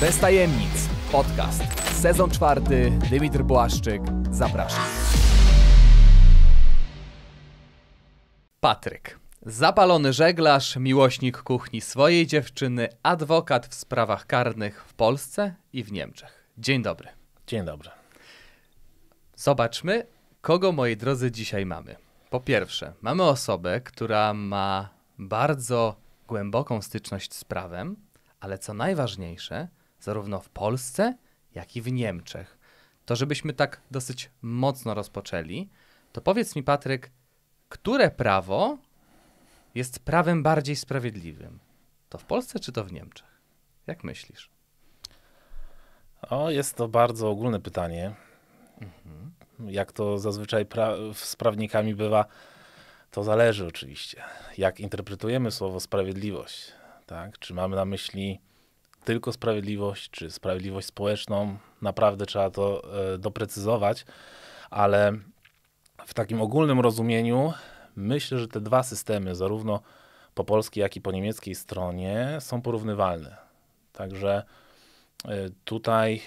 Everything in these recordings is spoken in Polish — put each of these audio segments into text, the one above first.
Bez tajemnic. Podcast. Sezon czwarty. Dymitr Błaszczyk. Zapraszam. Patryk. Zapalony żeglarz, miłośnik kuchni swojej dziewczyny, adwokat w sprawach karnych w Polsce i w Niemczech. Dzień dobry. Dzień dobry. Zobaczmy, kogo moi drodzy dzisiaj mamy. Po pierwsze, mamy osobę, która ma bardzo głęboką styczność z prawem, ale co najważniejsze, zarówno w Polsce, jak i w Niemczech. To żebyśmy tak dosyć mocno rozpoczęli, to powiedz mi, Patryk, które prawo jest prawem bardziej sprawiedliwym? To w Polsce czy to w Niemczech? Jak myślisz? O, jest to bardzo ogólne pytanie. Mhm. Jak to zazwyczaj pra- z prawnikami bywa, to zależy oczywiście, jak interpretujemy słowo sprawiedliwość. Tak? Czy mamy na myśli tylko sprawiedliwość, czy sprawiedliwość społeczną. Naprawdę trzeba to e, doprecyzować, ale w takim ogólnym rozumieniu myślę, że te dwa systemy, zarówno po polskiej, jak i po niemieckiej stronie, są porównywalne. Także e, tutaj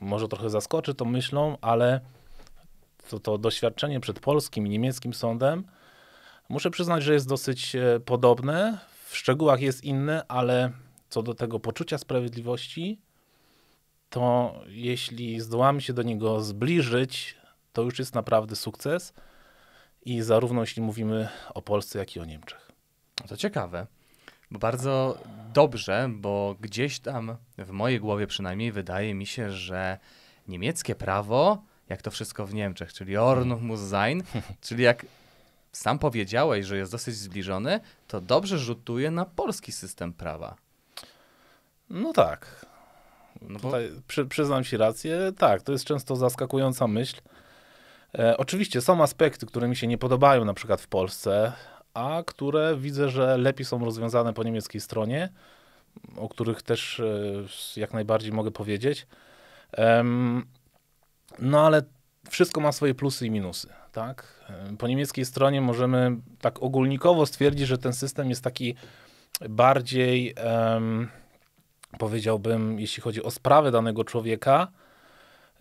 może trochę zaskoczy tą myślą, ale to, to doświadczenie przed polskim i niemieckim sądem muszę przyznać, że jest dosyć e, podobne. W szczegółach jest inne, ale co do tego poczucia sprawiedliwości, to jeśli zdołamy się do niego zbliżyć, to już jest naprawdę sukces. I zarówno jeśli mówimy o Polsce, jak i o Niemczech. No to ciekawe. Bardzo dobrze, bo gdzieś tam w mojej głowie przynajmniej wydaje mi się, że niemieckie prawo, jak to wszystko w Niemczech, czyli Ordnung hmm. muss sein, czyli jak sam powiedziałeś, że jest dosyć zbliżony, to dobrze rzutuje na polski system prawa. No tak. No bo... No. przy, przyznam ci rację, tak, to jest często zaskakująca myśl. E, oczywiście są aspekty, które mi się nie podobają, na przykład w Polsce, a które widzę, że lepiej są rozwiązane po niemieckiej stronie, o których też e, jak najbardziej mogę powiedzieć. no ale wszystko ma swoje plusy i minusy, tak? E, po niemieckiej stronie możemy tak ogólnikowo stwierdzić, że ten system jest taki bardziej powiedziałbym, jeśli chodzi o sprawę danego człowieka,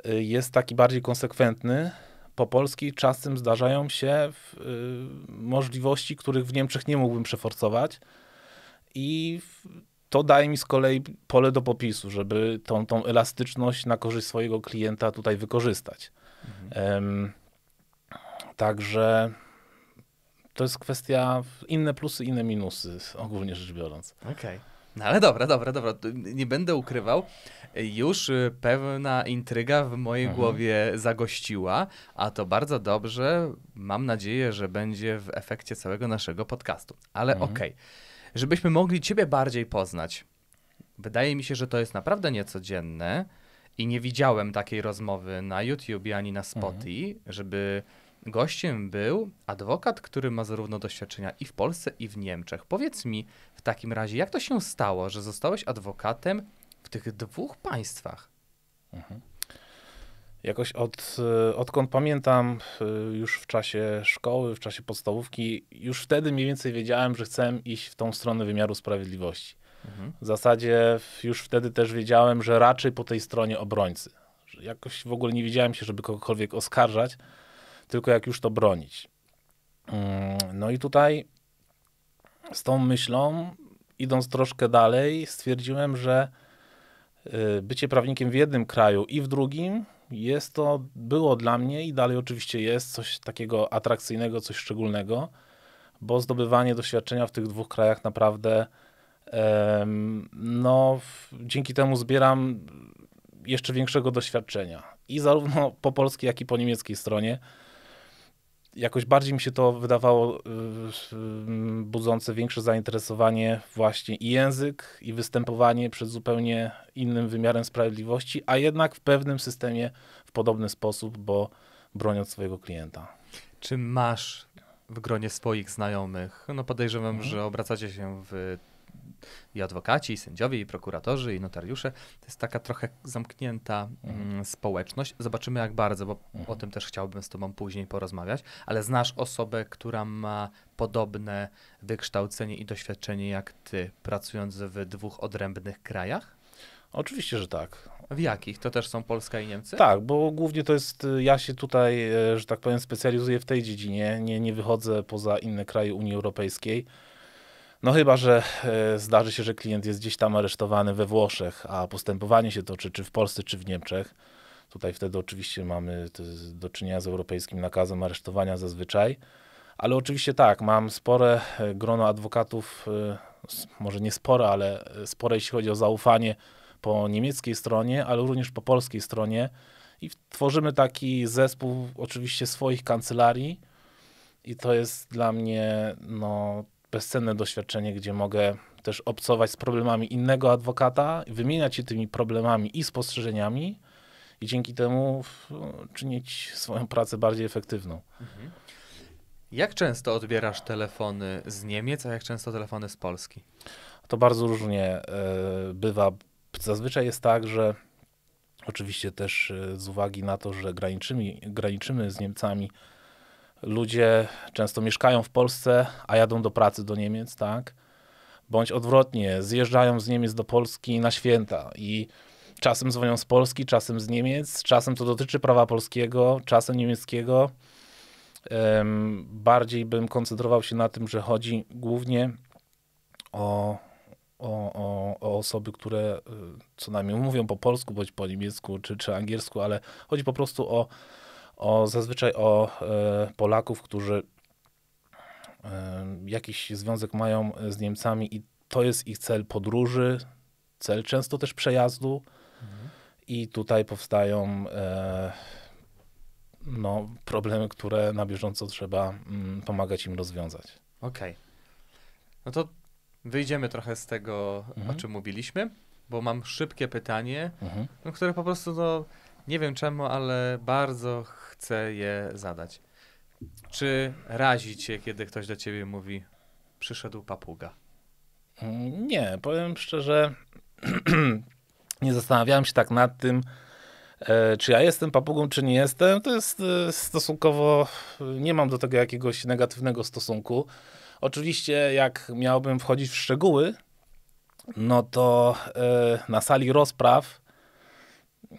y, jest taki bardziej konsekwentny. Po polski czasem zdarzają się w, y, możliwości, których w Niemczech nie mógłbym przeforsować. I w, to daje mi z kolei pole do popisu, żeby tą, tą elastyczność na korzyść swojego klienta tutaj wykorzystać. Mhm. także to jest kwestia inne plusy, inne minusy, ogólnie rzecz biorąc. Okej. Okay. No ale dobra, dobra, dobra, nie będę ukrywał. Już y, pewna intryga w mojej mhm. głowie zagościła, a to bardzo dobrze. Mam nadzieję, że będzie w efekcie całego naszego podcastu. Ale mhm. okej, okay. żebyśmy mogli Ciebie bardziej poznać. Wydaje mi się, że to jest naprawdę niecodzienne i nie widziałem takiej rozmowy na YouTube ani na mhm. Spotify, mhm. żeby Gościem był adwokat, który ma zarówno doświadczenia i w Polsce, i w Niemczech. Powiedz mi w takim razie, jak to się stało, że zostałeś adwokatem w tych dwóch państwach? Mhm. Jakoś od, e, odkąd pamiętam, e, już w czasie szkoły, w czasie podstawówki, już wtedy mniej więcej wiedziałem, że chcę iść w tą stronę wymiaru sprawiedliwości. Mhm. W zasadzie już wtedy też wiedziałem, że raczej po tej stronie obrońcy. Jakoś w ogóle nie widziałem się, żeby kogokolwiek oskarżać tylko jak już to bronić. Mm, no i tutaj z tą myślą, idąc troszkę dalej, stwierdziłem, że y, bycie prawnikiem w jednym kraju i w drugim jest to, było dla mnie i dalej oczywiście jest coś takiego atrakcyjnego, coś szczególnego, bo zdobywanie doświadczenia w tych dwóch krajach naprawdę no, dzięki temu zbieram jeszcze większego doświadczenia i zarówno po polskiej, jak i po niemieckiej stronie jakoś bardziej mi się to wydawało y, mm, budzące większe zainteresowanie właśnie i język, i występowanie przed zupełnie innym wymiarem sprawiedliwości, a jednak w pewnym systemie w podobny sposób, bo broniąc swojego klienta. Czy masz w gronie swoich znajomych, no podejrzewam, mhm. że obracacie się w i adwokaci, i sędziowie, i prokuratorzy, i notariusze. To jest taka trochę zamknięta mhm. Mm, społeczność. Zobaczymy jak bardzo, bo mhm. o tym też chciałbym z tobą później porozmawiać, ale znasz osobę, która ma podobne wykształcenie i doświadczenie jak ty, pracując w dwóch odrębnych krajach? Oczywiście, że tak. W jakich? To też są Polska i Niemcy? Tak, bo głównie to jest, y, ja się tutaj, y, że tak powiem, specjalizuję w tej dziedzinie, nie, nie wychodzę poza inne kraje Unii Europejskiej. No chyba, że e, zdarzy się, że klient jest gdzieś tam aresztowany we Włoszech, a postępowanie się toczy czy w Polsce, czy w Niemczech. Tutaj wtedy oczywiście mamy e, do czynienia z europejskim nakazem aresztowania zazwyczaj. Ale oczywiście tak, mam spore e, grono adwokatów, może nie spore, ale spore jeśli chodzi o zaufanie po niemieckiej stronie, ale również po polskiej stronie. I tworzymy taki zespół oczywiście swoich kancelarii. I to jest dla mnie no, bezcenne doświadczenie, gdzie mogę też obcować z problemami innego adwokata, wymieniać się tymi problemami i spostrzeżeniami i dzięki temu czynić swoją pracę bardziej efektywną. Mhm. Jak często odbierasz telefony z Niemiec, a jak często telefony z Polski? To bardzo różnie e, bywa. Zazwyczaj jest tak, że oczywiście też e, z uwagi na to, że graniczymy, graniczymy z Niemcami, ludzie często mieszkają w Polsce, a jadą do pracy do Niemiec, tak? Bądź odwrotnie, zjeżdżają z Niemiec do Polski na święta i czasem dzwonią z Polski, czasem z Niemiec, czasem to dotyczy prawa polskiego, czasem niemieckiego. Bardziej bym koncentrował się na tym, że chodzi głównie o, o, o, o osoby, które e, co najmniej mówią po polsku, bądź po niemiecku czy, czy angielsku, ale chodzi po prostu o o, zazwyczaj o e, Polaków, którzy e, jakiś związek mają e, z Niemcami i to jest ich cel podróży, cel często też przejazdu. Mhm. I tutaj powstają no, problemy, które na bieżąco trzeba mm, pomagać im rozwiązać. Okej. Okay. No to wyjdziemy trochę z tego, o mhm. czym mówiliśmy, bo mam szybkie pytanie, mhm. no, które po prostu no, nie wiem czemu, ale bardzo chcę je zadać. Czy razi cię, kiedy ktoś do ciebie mówi, przyszedł papuga? E, nie, powiem szczerze, nie zastanawiałem się tak nad tym, e, czy ja jestem papugą, czy nie jestem. To jest e, stosunkowo, nie mam do tego jakiegoś negatywnego stosunku. Oczywiście, jak miałbym wchodzić w szczegóły, no to na sali rozpraw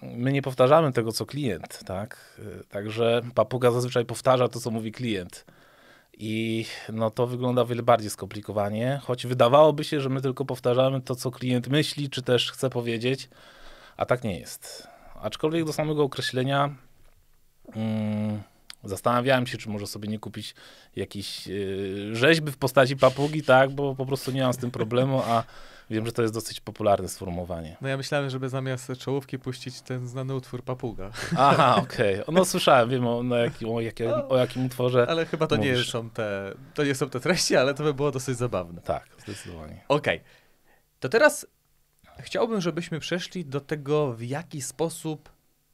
my nie powtarzamy tego, co klient, tak? Także papuga zazwyczaj powtarza to, co mówi klient. I no to wygląda wiele bardziej skomplikowanie, choć wydawałoby się, że my tylko powtarzamy to, co klient myśli, czy też chce powiedzieć, a tak nie jest. Aczkolwiek do samego określenia hmm, zastanawiałem się, czy może sobie nie kupić jakiejś yy, rzeźby w postaci papugi, tak, bo po prostu nie mam z tym problemu, a Wiem, że to jest dosyć popularne sformułowanie. No ja myślałem, żeby zamiast czołówki puścić ten znany utwór Papuga. Aha, okej. Okay. No słyszałem, wiem o, no, jakim, o, o jakim utworze Ale chyba to nie, są te, to nie są te treści, ale to by było dosyć zabawne. Tak, zdecydowanie. Okej. Okay. To teraz chciałbym, żebyśmy przeszli do tego, w jaki sposób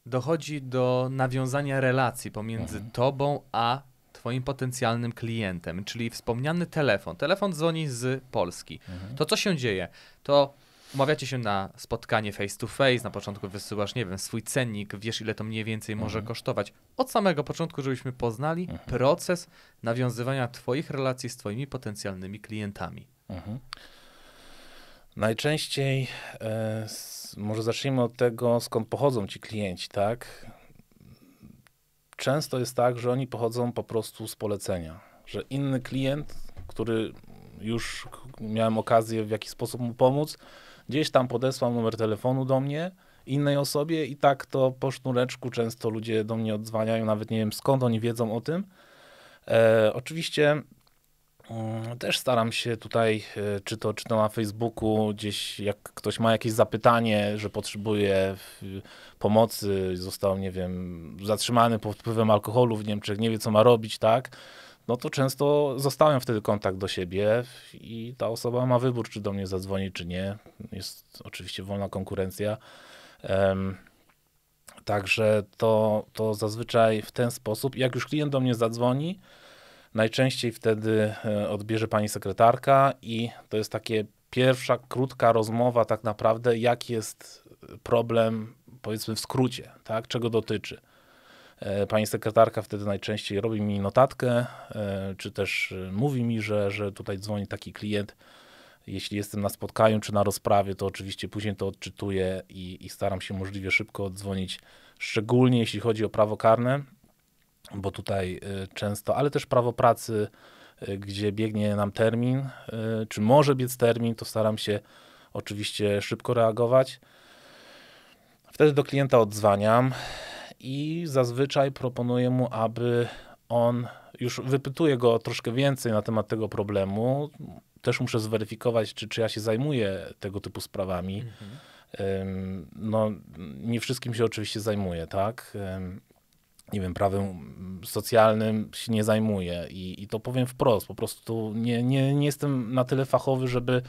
dochodzi do nawiązania relacji pomiędzy mhm. tobą a Twoim potencjalnym klientem, czyli wspomniany telefon, telefon dzwoni z Polski, mhm. to co się dzieje? To umawiacie się na spotkanie face to face, na początku wysyłasz, nie wiem, swój cennik, wiesz ile to mniej więcej może mhm. kosztować. Od samego początku, żebyśmy poznali mhm. proces nawiązywania Twoich relacji z Twoimi potencjalnymi klientami. Mhm. Najczęściej, e, może zacznijmy od tego, skąd pochodzą ci klienci, tak? często jest tak, że oni pochodzą po prostu z polecenia, że inny klient, który już miałem okazję w jakiś sposób mu pomóc, gdzieś tam podesłał numer telefonu do mnie, innej osobie i tak to po sznureczku często ludzie do mnie odzwaniają, nawet nie wiem skąd oni wiedzą o tym. E, oczywiście Mm, też staram się tutaj, e, czy to, czy to na Facebooku, gdzieś jak ktoś ma jakieś zapytanie, że potrzebuje pomocy, został, nie wiem, zatrzymany pod wpływem alkoholu w Niemczech, nie wie co ma robić, tak? No to często zostawiam wtedy kontakt do siebie i ta osoba ma wybór, czy do mnie zadzwoni, czy nie. Jest oczywiście wolna konkurencja. Um, także to, to zazwyczaj w ten sposób. Jak już klient do mnie zadzwoni, Najczęściej wtedy e, odbierze pani sekretarka i to jest takie pierwsza krótka rozmowa tak naprawdę, jak jest problem, powiedzmy w skrócie, tak, czego dotyczy. E, pani sekretarka wtedy najczęściej robi mi notatkę, e, czy też mówi mi, że, że tutaj dzwoni taki klient. Jeśli jestem na spotkaniu czy na rozprawie, to oczywiście później to odczytuję i, i staram się możliwie szybko oddzwonić, szczególnie jeśli chodzi o prawo karne bo tutaj y, często, ale też prawo pracy, y, gdzie biegnie nam termin, y, czy może biec termin, to staram się oczywiście szybko reagować. Wtedy do klienta odzwaniam i zazwyczaj proponuję mu, aby on już wypytuje go troszkę więcej na temat tego problemu. Też muszę zweryfikować, czy, czy ja się zajmuję tego typu sprawami. Mhm. No, nie wszystkim się oczywiście zajmuję, tak? nie wiem, prawem socjalnym się nie zajmuję i, i to powiem wprost, po prostu nie, nie, nie jestem na tyle fachowy, żeby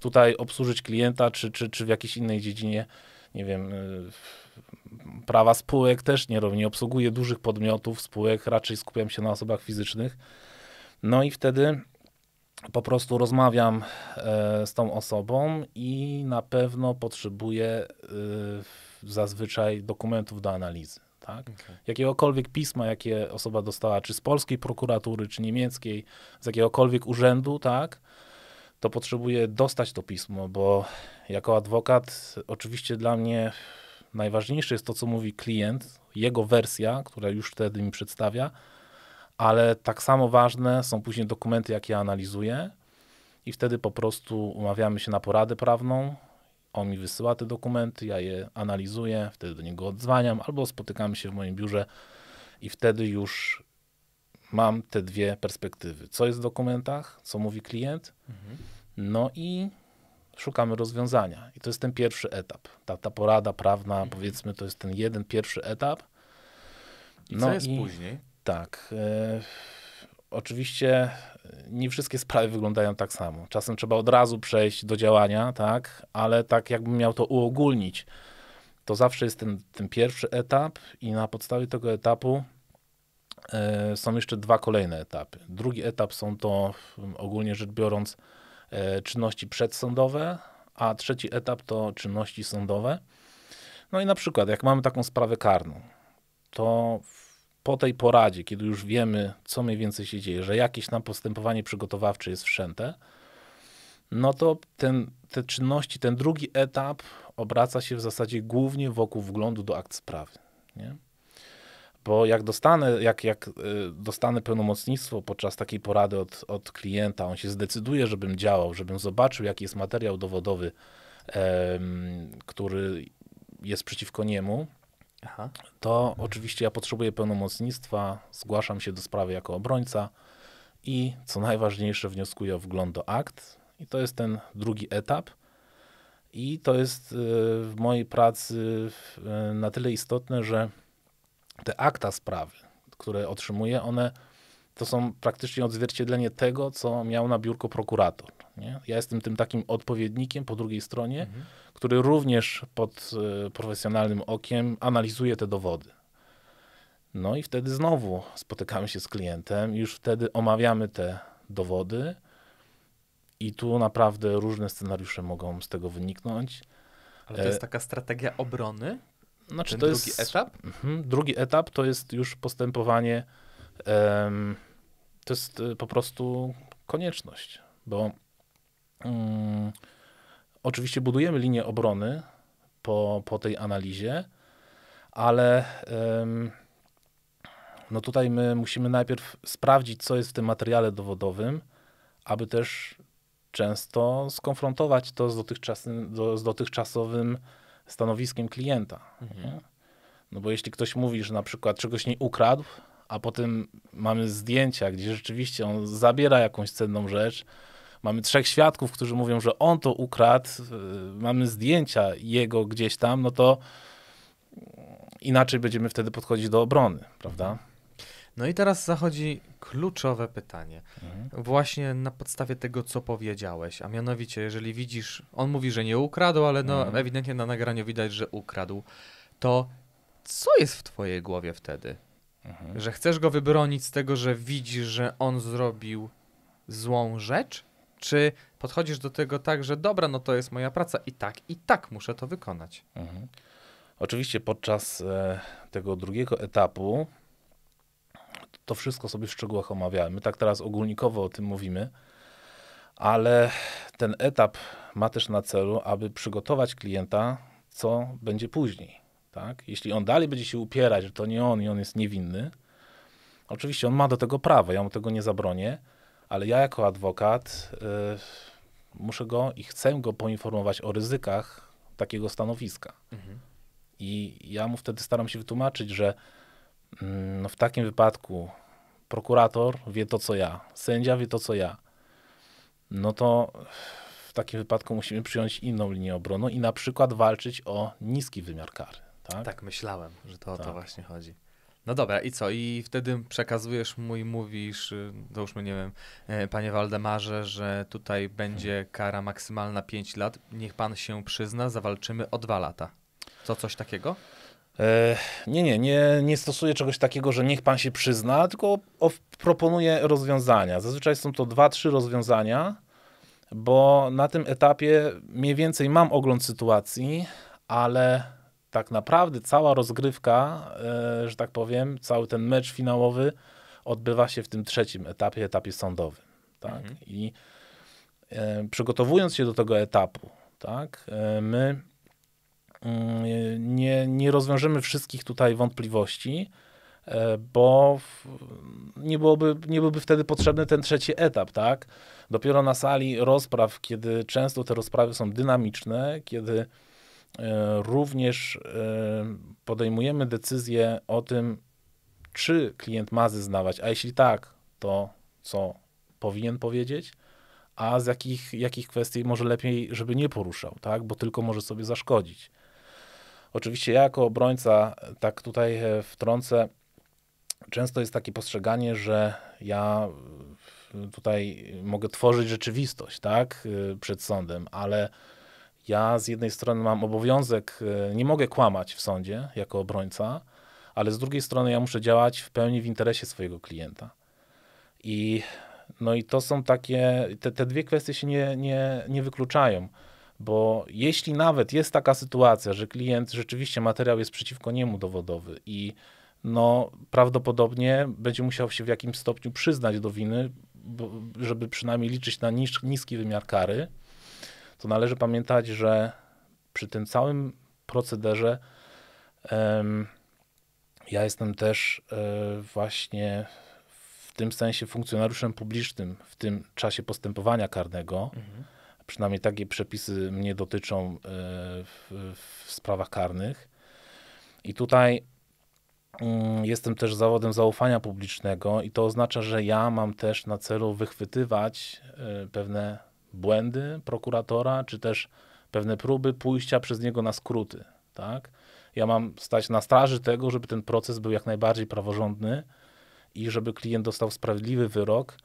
tutaj obsłużyć klienta, czy, czy, czy w jakiejś innej dziedzinie, nie wiem, y, prawa spółek też nie robię, nie obsługuję dużych podmiotów, spółek, raczej skupiam się na osobach fizycznych. No i wtedy po prostu rozmawiam e, z tą osobą i na pewno potrzebuję y, zazwyczaj dokumentów do analizy tak? Okay. Jakiegokolwiek pisma, jakie osoba dostała, czy z polskiej prokuratury, czy niemieckiej, z jakiegokolwiek urzędu, tak? To potrzebuje dostać to pismo, bo jako adwokat, oczywiście dla mnie najważniejsze jest to, co mówi klient, jego wersja, która już wtedy mi przedstawia, ale tak samo ważne są później dokumenty, jakie analizuję, i wtedy po prostu umawiamy się na poradę prawną, on mi wysyła te dokumenty, ja je analizuję, wtedy do niego odzwaniam albo spotykamy się w moim biurze i wtedy już mam te dwie perspektywy. Co jest w dokumentach, co mówi klient, mhm. no i szukamy rozwiązania. I to jest ten pierwszy etap. Ta, ta porada prawna, mhm. powiedzmy, to jest ten jeden pierwszy etap. No co jest i, później? Tak. E, oczywiście e, nie wszystkie sprawy wyglądają tak samo. Czasem trzeba od razu przejść do działania, tak, ale tak jakbym miał to uogólnić, to zawsze jest ten, ten pierwszy etap i na podstawie tego etapu y, są jeszcze dwa kolejne etapy. Drugi etap są to ogólnie rzecz biorąc y, czynności przedsądowe, a trzeci etap to czynności sądowe. No i na przykład, jak mamy taką sprawę karną, to w po tej poradzie, kiedy już wiemy, co mniej więcej się dzieje, że jakieś tam postępowanie przygotowawcze jest wszędzie, no to ten, te czynności, ten drugi etap obraca się w zasadzie głównie wokół wglądu do akt sprawy. Nie? Bo jak dostanę, jak, jak y, dostanę pełnomocnictwo podczas takiej porady od, od klienta, on się zdecyduje, żebym działał, żebym zobaczył, jaki jest materiał dowodowy, em, który jest przeciwko niemu, Aha. to oczywiście ja potrzebuję pełnomocnictwa, zgłaszam się do sprawy jako obrońca i co najważniejsze wnioskuję o wgląd do akt. I to jest ten drugi etap. I to jest y, w mojej pracy y, na tyle istotne, że te akta sprawy, które otrzymuję, one to są praktycznie odzwierciedlenie tego, co miał na biurko prokurator. Nie? Ja jestem tym takim odpowiednikiem po drugiej stronie, mhm. który również pod y, profesjonalnym okiem analizuje te dowody. No i wtedy znowu spotykamy się z klientem, już wtedy omawiamy te dowody, i tu naprawdę różne scenariusze mogą z tego wyniknąć. Ale to e, jest taka strategia obrony? Znaczy, Ten to drugi jest, etap? Mhm. drugi etap to jest już postępowanie. Um, to jest y, po prostu konieczność, bo mm, oczywiście budujemy linię obrony po, po tej analizie, ale ym, no tutaj my musimy najpierw sprawdzić, co jest w tym materiale dowodowym, aby też często skonfrontować to z, dotychczasowym, do, z dotychczasowym stanowiskiem klienta. Mhm. No bo jeśli ktoś mówi, że na przykład czegoś nie ukradł, a potem mamy zdjęcia, gdzie rzeczywiście on zabiera jakąś cenną rzecz. Mamy trzech świadków, którzy mówią, że on to ukradł, y, mamy zdjęcia jego gdzieś tam, no to inaczej będziemy wtedy podchodzić do obrony, prawda? No i teraz zachodzi kluczowe pytanie. Mhm. Właśnie na podstawie tego, co powiedziałeś, a mianowicie, jeżeli widzisz, on mówi, że nie ukradł, ale no, mhm. ewidentnie na nagraniu widać, że ukradł, to co jest w twojej głowie wtedy? Mhm. Że chcesz go wybronić z tego, że widzisz, że on zrobił złą rzecz? Czy podchodzisz do tego tak, że dobra, no to jest moja praca i tak, i tak muszę to wykonać? Mhm. Oczywiście podczas e, tego drugiego etapu to wszystko sobie w szczegółach omawiamy. tak teraz ogólnikowo o tym mówimy, ale ten etap ma też na celu, aby przygotować klienta, co będzie później. Tak? Jeśli on dalej będzie się upierać, że to nie on i on jest niewinny, oczywiście on ma do tego prawo, ja mu tego nie zabronię, ale ja jako adwokat yy, muszę go i chcę go poinformować o ryzykach takiego stanowiska. Mhm. I ja mu wtedy staram się wytłumaczyć, że mm, no w takim wypadku prokurator wie to, co ja, sędzia wie to, co ja. No to w takim wypadku musimy przyjąć inną linię obrony i na przykład walczyć o niski wymiar kary tak? Tak, myślałem, że to o to tak. właśnie chodzi. No dobra, i co? I wtedy przekazujesz mu i mówisz, załóżmy, y, nie wiem, e, panie Waldemarze, że tutaj mhm. będzie kara maksymalna 5 lat, niech pan się przyzna, zawalczymy o 2 lata. Co, coś takiego? E, nie, nie, nie, nie stosuję czegoś takiego, że niech pan się przyzna, tylko proponuję rozwiązania. Zazwyczaj są to 2-3 rozwiązania, bo na tym etapie mniej więcej mam ogląd sytuacji, ale tak naprawdę cała rozgrywka, e, że tak powiem, cały ten mecz finałowy odbywa się w tym trzecim etapie, etapie sądowym. Tak? Mhm. I e, przygotowując się do tego etapu, tak, e, my mm, nie, nie rozwiążemy wszystkich tutaj wątpliwości, bo nie byłoby, nie byłby wtedy potrzebny ten trzeci etap, tak? Dopiero na sali rozpraw, kiedy często te rozprawy są dynamiczne, kiedy E, również e, podejmujemy decyzję o tym, czy klient ma zeznawać, a jeśli tak, to co powinien powiedzieć, a z jakich, jakich kwestii może lepiej, żeby nie poruszał, tak? bo tylko może sobie zaszkodzić. Oczywiście ja jako obrońca, tak tutaj e, wtrącę, często jest takie postrzeganie, że ja tutaj mogę tworzyć rzeczywistość, tak, przed sądem, ale ja z jednej strony mam obowiązek, e, nie mogę kłamać w sądzie jako obrońca, ale z drugiej strony ja muszę działać w pełni w interesie swojego klienta. I, no i to są takie, te, te dwie kwestie się nie, nie, nie wykluczają, bo jeśli nawet jest taka sytuacja, że klient rzeczywiście materiał jest przeciwko niemu dowodowy i no prawdopodobnie będzie musiał się w jakimś stopniu przyznać do winy, żeby przynajmniej liczyć na niż, niski wymiar kary, to należy pamiętać, że przy tym całym procederze um, ja jestem też um, właśnie w tym sensie funkcjonariuszem publicznym w tym czasie postępowania karnego. Mhm. Przynajmniej takie przepisy mnie dotyczą um, w, w sprawach karnych. I tutaj mm, jestem też zawodem zaufania publicznego i to oznacza, że ja mam też na celu wychwytywać e, pewne błędy prokuratora, czy też pewne próby pójścia przez niego na skróty. Tak? Ja mam stać na straży tego, żeby ten proces był jak najbardziej praworządny i żeby klient dostał sprawiedliwy wyrok,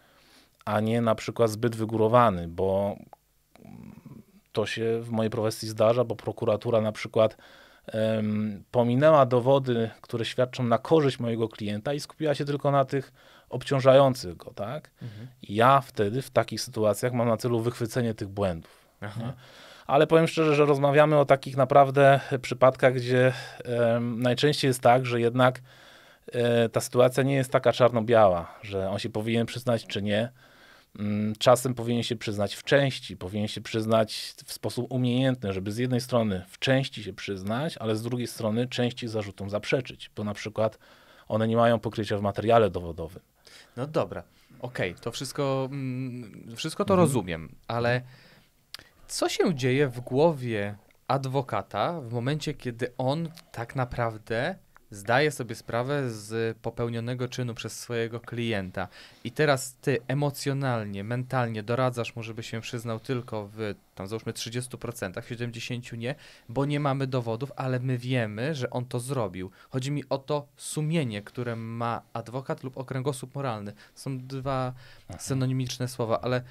a nie na przykład zbyt wygórowany, bo to się w mojej profesji zdarza, bo prokuratura na przykład um, pominęła dowody, które świadczą na korzyść mojego klienta i skupiła się tylko na tych obciążających go, tak? Mhm. Ja wtedy w takich sytuacjach mam na celu wychwycenie tych błędów. Ale powiem szczerze, że rozmawiamy o takich naprawdę przypadkach, gdzie najczęściej jest tak, że jednak e, ta sytuacja nie jest taka czarno-biała, że on się powinien przyznać czy nie. Mm, czasem powinien się przyznać w części, powinien się przyznać w sposób umiejętny, żeby z jednej strony w części się przyznać, ale z drugiej strony części zarzutom zaprzeczyć, bo na przykład one nie mają pokrycia w materiale dowodowym. No dobra, okej, okay. to wszystko, mm, wszystko to mhm. rozumiem, ale co się dzieje w głowie adwokata w momencie, kiedy on tak naprawdę zdaje sobie sprawę z popełnionego czynu przez swojego klienta i teraz ty emocjonalnie, mentalnie doradzasz mu, żeby się przyznał tylko w tam załóżmy 30%, w 70% nie, bo nie mamy dowodów, ale my wiemy, że on to zrobił. Chodzi mi o to sumienie, które ma adwokat lub okręgosłup moralny. Są dwa synonimiczne słowa, ale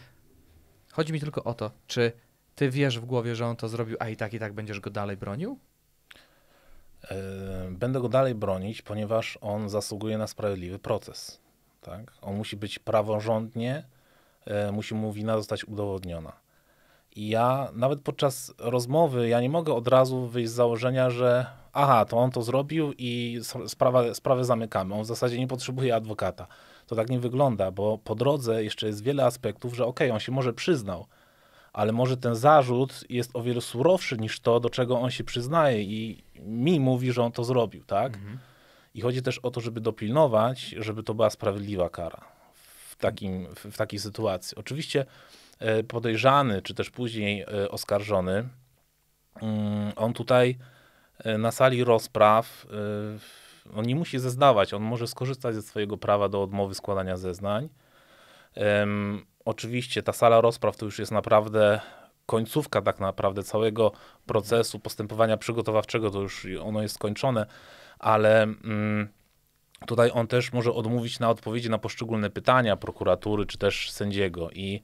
chodzi mi tylko o to, czy ty wiesz w głowie, że on to zrobił, a i tak i tak będziesz go dalej bronił? Yy, będę go dalej bronić, ponieważ on zasługuje na sprawiedliwy proces. Tak? On musi być praworządnie, yy, musi mu wina zostać udowodniona. I ja nawet podczas rozmowy, ja nie mogę od razu wyjść z założenia, że aha, to on to zrobił i sprawę, sprawę zamykamy. On w zasadzie nie potrzebuje adwokata. To tak nie wygląda, bo po drodze jeszcze jest wiele aspektów, że okej, okay, on się może przyznał, ale może ten zarzut jest o wiele surowszy niż to, do czego on się przyznaje i mi mówi, że on to zrobił, tak? Mhm. I chodzi też o to, żeby dopilnować, żeby to była sprawiedliwa kara w, takim, w takiej sytuacji. Oczywiście e, podejrzany, czy też później e, oskarżony, mm, on tutaj e, na sali rozpraw, on nie musi zeznawać, on może skorzystać ze swojego prawa do odmowy składania zeznań. Oczywiście ta sala rozpraw to już jest naprawdę końcówka tak naprawdę całego procesu postępowania przygotowawczego, to już ono jest skończone, ale mm, tutaj on też może odmówić na odpowiedzi na poszczególne pytania prokuratury czy też sędziego i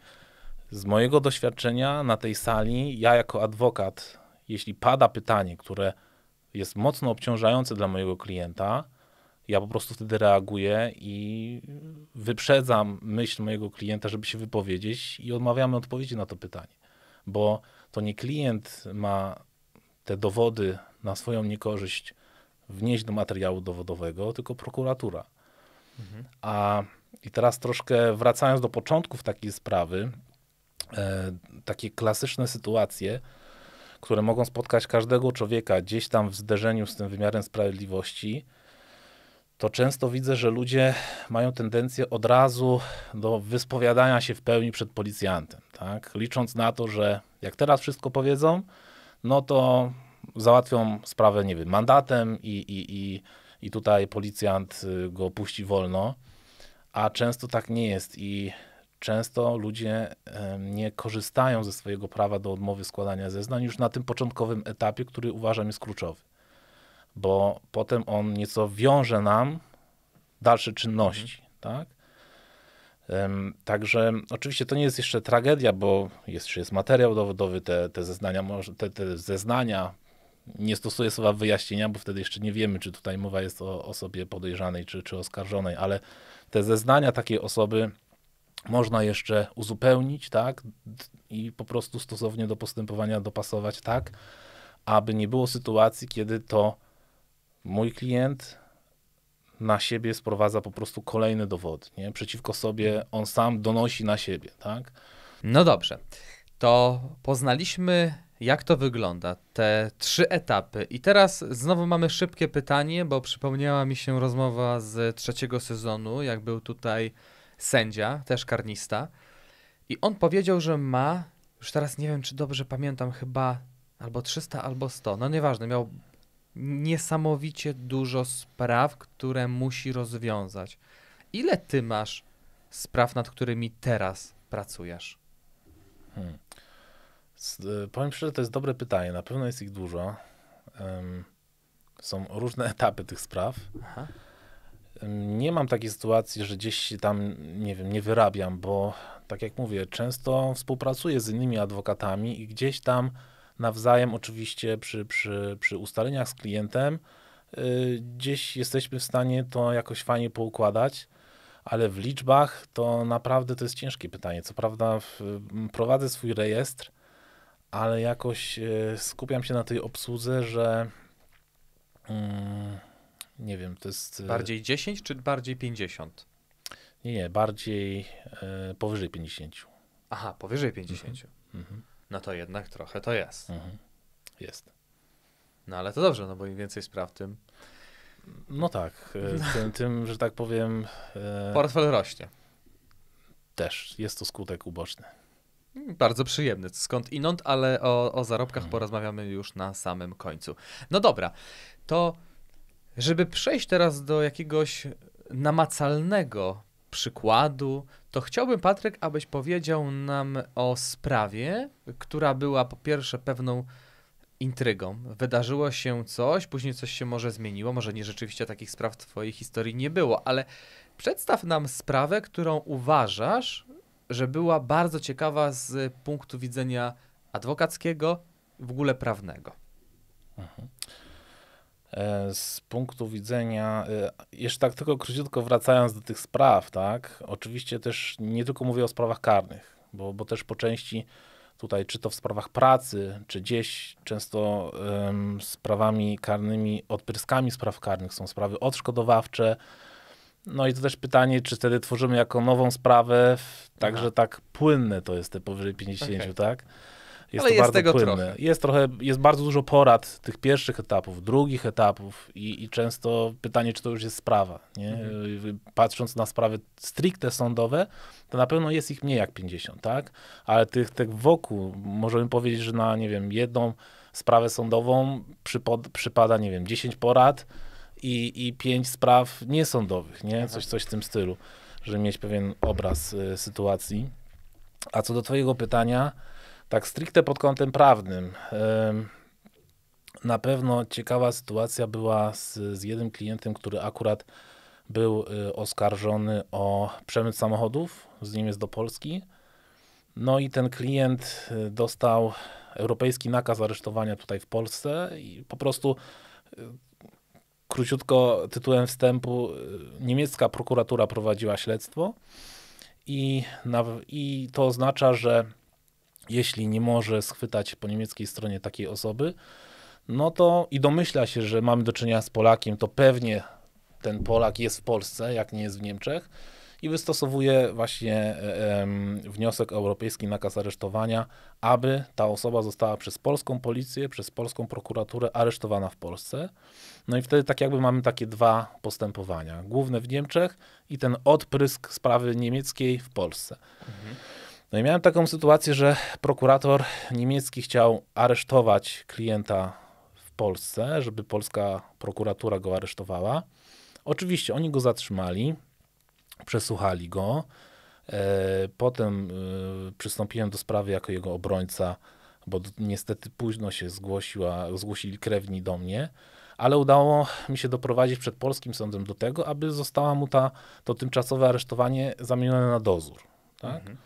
z mojego doświadczenia na tej sali, ja jako adwokat, jeśli pada pytanie, które jest mocno obciążające dla mojego klienta, ja po prostu wtedy reaguję i wyprzedzam myśl mojego klienta, żeby się wypowiedzieć i odmawiamy odpowiedzi na to pytanie. Bo to nie klient ma te dowody na swoją niekorzyść wnieść do materiału dowodowego, tylko prokuratura. Mhm. A i teraz troszkę wracając do początków takiej sprawy, e, takie klasyczne sytuacje, które mogą spotkać każdego człowieka gdzieś tam w zderzeniu z tym wymiarem sprawiedliwości, to często widzę, że ludzie mają tendencję od razu do wyspowiadania się w pełni przed policjantem, tak? licząc na to, że jak teraz wszystko powiedzą, no to załatwią sprawę, nie wiem, mandatem i, i, i, i tutaj policjant y, go puści wolno, a często tak nie jest i często ludzie nie korzystają ze swojego prawa do odmowy składania zeznań już na tym początkowym etapie, który uważam jest kluczowy bo potem on nieco wiąże nam dalsze czynności, mhm. tak? Um, także oczywiście to nie jest jeszcze tragedia, bo jest, jest materiał dowodowy, te, te, zeznania, może, te, te zeznania, nie stosuję słowa wyjaśnienia, bo wtedy jeszcze nie wiemy, czy tutaj mowa jest o osobie podejrzanej czy, czy oskarżonej, ale te zeznania takiej osoby można jeszcze uzupełnić, tak, i po prostu stosownie do postępowania dopasować, tak, aby nie było sytuacji, kiedy to mój klient na siebie sprowadza po prostu kolejny dowód, nie? Przeciwko sobie on sam donosi na siebie, tak? No dobrze. To poznaliśmy jak to wygląda, te trzy etapy. I teraz znowu mamy szybkie pytanie, bo przypomniała mi się rozmowa z trzeciego sezonu, jak był tutaj sędzia, też karnista. I on powiedział, że ma, już teraz nie wiem, czy dobrze pamiętam, chyba albo 300, albo 100, no nieważne, miał niesamowicie dużo spraw, które musi rozwiązać. Ile ty masz spraw, nad którymi teraz pracujesz? Hmm. E, powiem szczerze, to jest dobre pytanie. Na pewno jest ich dużo. Um, są różne etapy tych spraw. Aha. nie mam takiej sytuacji, że gdzieś tam, nie wiem, nie wyrabiam, bo tak jak mówię, często współpracuję z innymi adwokatami i gdzieś tam nawzajem oczywiście przy, przy, przy ustaleniach z klientem y, gdzieś jesteśmy w stanie to jakoś fajnie poukładać, ale w liczbach to naprawdę to jest ciężkie pytanie. Co prawda w, prowadzę swój rejestr, ale jakoś y, skupiam się na tej obsłudze, że mm, nie wiem, to jest... Y, bardziej 10 czy bardziej 50? Nie, nie, bardziej powyżej 50. Aha, powyżej 50. Mhm. Mhm no to jednak trochę to jest. Mhm. Jest. No ale to dobrze, no bo im więcej spraw, tym. No tak, e, tym, tym że tak powiem. E... Portfel rośnie. Też jest to skutek uboczny. Mm, bardzo przyjemny, skąd inąd, ale o, o zarobkach mhm. porozmawiamy już na samym końcu. No dobra, to żeby przejść teraz do jakiegoś namacalnego przykładu, to chciałbym, Patryk, abyś powiedział nam o sprawie, która była po pierwsze pewną intrygą. Wydarzyło się coś, później coś się może zmieniło, może nie rzeczywiście takich spraw w Twojej historii nie było, ale przedstaw nam sprawę, którą uważasz, że była bardzo ciekawa z punktu widzenia adwokackiego, w ogóle prawnego. Mhm. E, z punktu widzenia, e, jeszcze tak tylko króciutko wracając do tych spraw, tak, oczywiście też nie tylko mówię o sprawach karnych, bo, bo też po części tutaj, czy to w sprawach pracy, czy gdzieś często sprawami karnymi, odpryskami spraw karnych są sprawy odszkodowawcze, no i to też pytanie, czy wtedy tworzymy jako nową sprawę, także tak płynne to jest te powyżej 50, okay. tak? Jest Ale to jest tego płynne. trochę. Jest trochę, jest bardzo dużo porad tych pierwszych etapów, drugich etapów i, i często pytanie, czy to już jest sprawa. Nie? Mhm. Patrząc na sprawy stricte sądowe, to na pewno jest ich mniej jak 50, tak? Ale tych, tych wokół, możemy powiedzieć, że na, nie wiem, jedną sprawę sądową przypod, przypada, nie wiem, 10 porad i, i 5 spraw niesądowych, nie? Mhm. Coś, coś w tym stylu, żeby mieć pewien obraz y, sytuacji. A co do twojego pytania, tak stricte pod kątem prawnym. Na pewno ciekawa sytuacja była z, z jednym klientem, który akurat był y, oskarżony o przemyt samochodów z Niemiec do Polski. No i ten klient y, dostał europejski nakaz aresztowania tutaj w Polsce i po prostu y, króciutko tytułem wstępu niemiecka prokuratura prowadziła śledztwo i, i to oznacza, że jeśli nie może schwytać po niemieckiej stronie takiej osoby, no to i domyśla się, że mamy do czynienia z Polakiem, to pewnie ten Polak jest w Polsce, jak nie jest w Niemczech i wystosowuje właśnie um, wniosek europejski nakaz aresztowania, aby ta osoba została przez polską policję, przez polską prokuraturę aresztowana w Polsce. No i wtedy tak jakby mamy takie dwa postępowania. Główne w Niemczech i ten odprysk sprawy niemieckiej w Polsce. Mhm. No i miałem taką sytuację, że prokurator niemiecki chciał aresztować klienta w Polsce, żeby polska prokuratura go aresztowała. Oczywiście oni go zatrzymali, przesłuchali go. E, potem e, przystąpiłem do sprawy jako jego obrońca, bo niestety późno się zgłosiła, zgłosili krewni do mnie, ale udało mi się doprowadzić przed polskim sądem do tego, aby została mu ta, to tymczasowe aresztowanie zamienione na dozór. Tak? Mhm.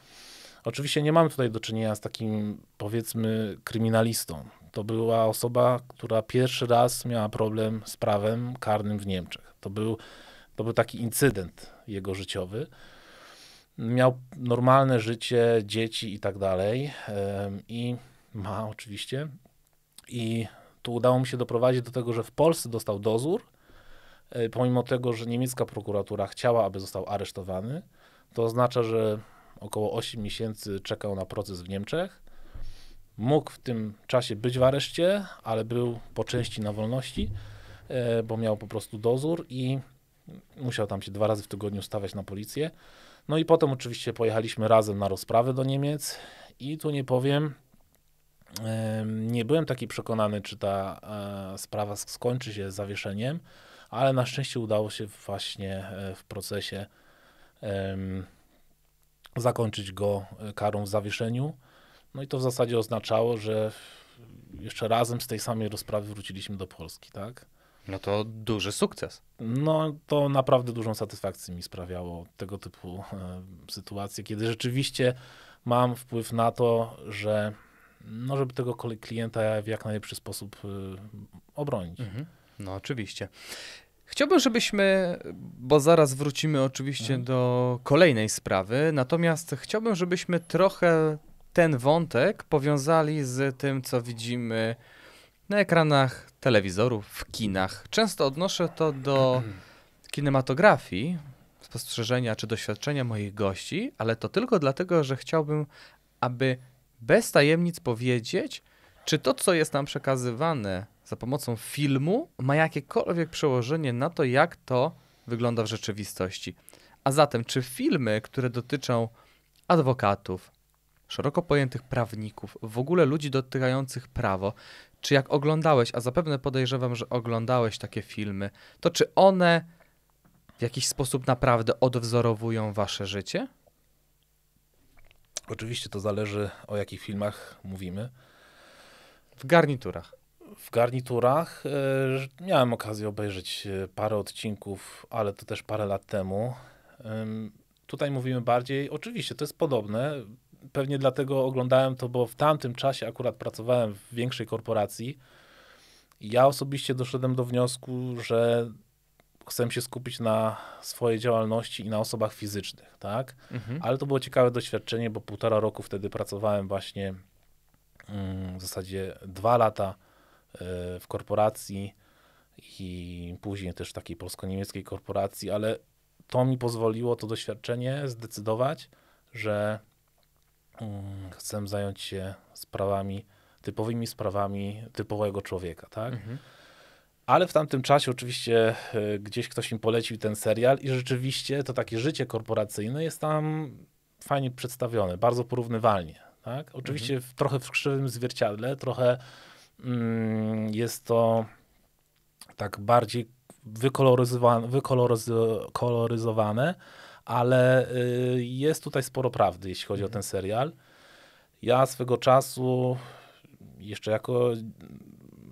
Oczywiście nie mamy tutaj do czynienia z takim, powiedzmy, kryminalistą. To była osoba, która pierwszy raz miała problem z prawem karnym w Niemczech. To był, to był taki incydent jego życiowy. Miał normalne życie, dzieci i tak dalej. I ma oczywiście. I tu udało mi się doprowadzić do tego, że w Polsce dostał dozór, e, pomimo tego, że niemiecka prokuratura chciała, aby został aresztowany. To oznacza, że około 8 miesięcy czekał na proces w Niemczech. Mógł w tym czasie być w areszcie, ale był po części na wolności, e, bo miał po prostu dozór i musiał tam się dwa razy w tygodniu stawiać na policję. No i potem oczywiście pojechaliśmy razem na rozprawę do Niemiec i tu nie powiem, nie byłem taki przekonany, czy ta e, sprawa skończy się zawieszeniem, ale na szczęście udało się właśnie e, w procesie zakończyć go e, karą w zawieszeniu. No i to w zasadzie oznaczało, że jeszcze razem z tej samej rozprawy wróciliśmy do Polski, tak? No to duży sukces. No to naprawdę dużą satysfakcję mi sprawiało tego typu e, sytuacje, kiedy rzeczywiście mam wpływ na to, że no żeby tego klienta w jak najlepszy sposób y, obronić. Mhm. No oczywiście. Chciałbym, żebyśmy, bo zaraz wrócimy oczywiście mhm. do kolejnej sprawy, natomiast chciałbym, żebyśmy trochę ten wątek powiązali z tym, co widzimy na ekranach telewizorów, w kinach. Często odnoszę to do kinematografii, spostrzeżenia czy doświadczenia moich gości, ale to tylko dlatego, że chciałbym, aby bez tajemnic powiedzieć, czy to, co jest nam przekazywane za pomocą filmu ma jakiekolwiek przełożenie na to, jak to wygląda w rzeczywistości. A zatem, czy filmy, które dotyczą adwokatów, szeroko pojętych prawników, w ogóle ludzi dotykających prawo, czy jak oglądałeś, a zapewne podejrzewam, że oglądałeś takie filmy, to czy one w jakiś sposób naprawdę odwzorowują wasze życie? Oczywiście to zależy, o jakich filmach mówimy. W garniturach w garniturach. E, miałem okazję obejrzeć e, parę odcinków, ale to też parę lat temu. Tutaj mówimy bardziej, oczywiście to jest podobne, pewnie dlatego oglądałem to, bo w tamtym czasie akurat pracowałem w większej korporacji. Ja osobiście doszedłem do wniosku, że chcę się skupić na swojej działalności i na osobach fizycznych, tak? Mhm. Ale to było ciekawe doświadczenie, bo półtora roku wtedy pracowałem właśnie, mm, w zasadzie dwa lata E, w korporacji i później też w takiej polsko-niemieckiej korporacji, ale to mi pozwoliło, to doświadczenie zdecydować, że mm, chcę zająć się sprawami, typowymi sprawami typowego człowieka, tak? Mhm. Ale w tamtym czasie oczywiście e, gdzieś ktoś mi polecił ten serial i rzeczywiście to takie życie korporacyjne jest tam fajnie przedstawione, bardzo porównywalnie, tak? Oczywiście mhm. w, trochę w krzywym zwierciadle, trochę Mm, jest to tak bardziej wykoloryzowane, wykoloryzowane ale y, jest tutaj sporo prawdy, jeśli chodzi o mhm. ten serial. Ja swego czasu, jeszcze jako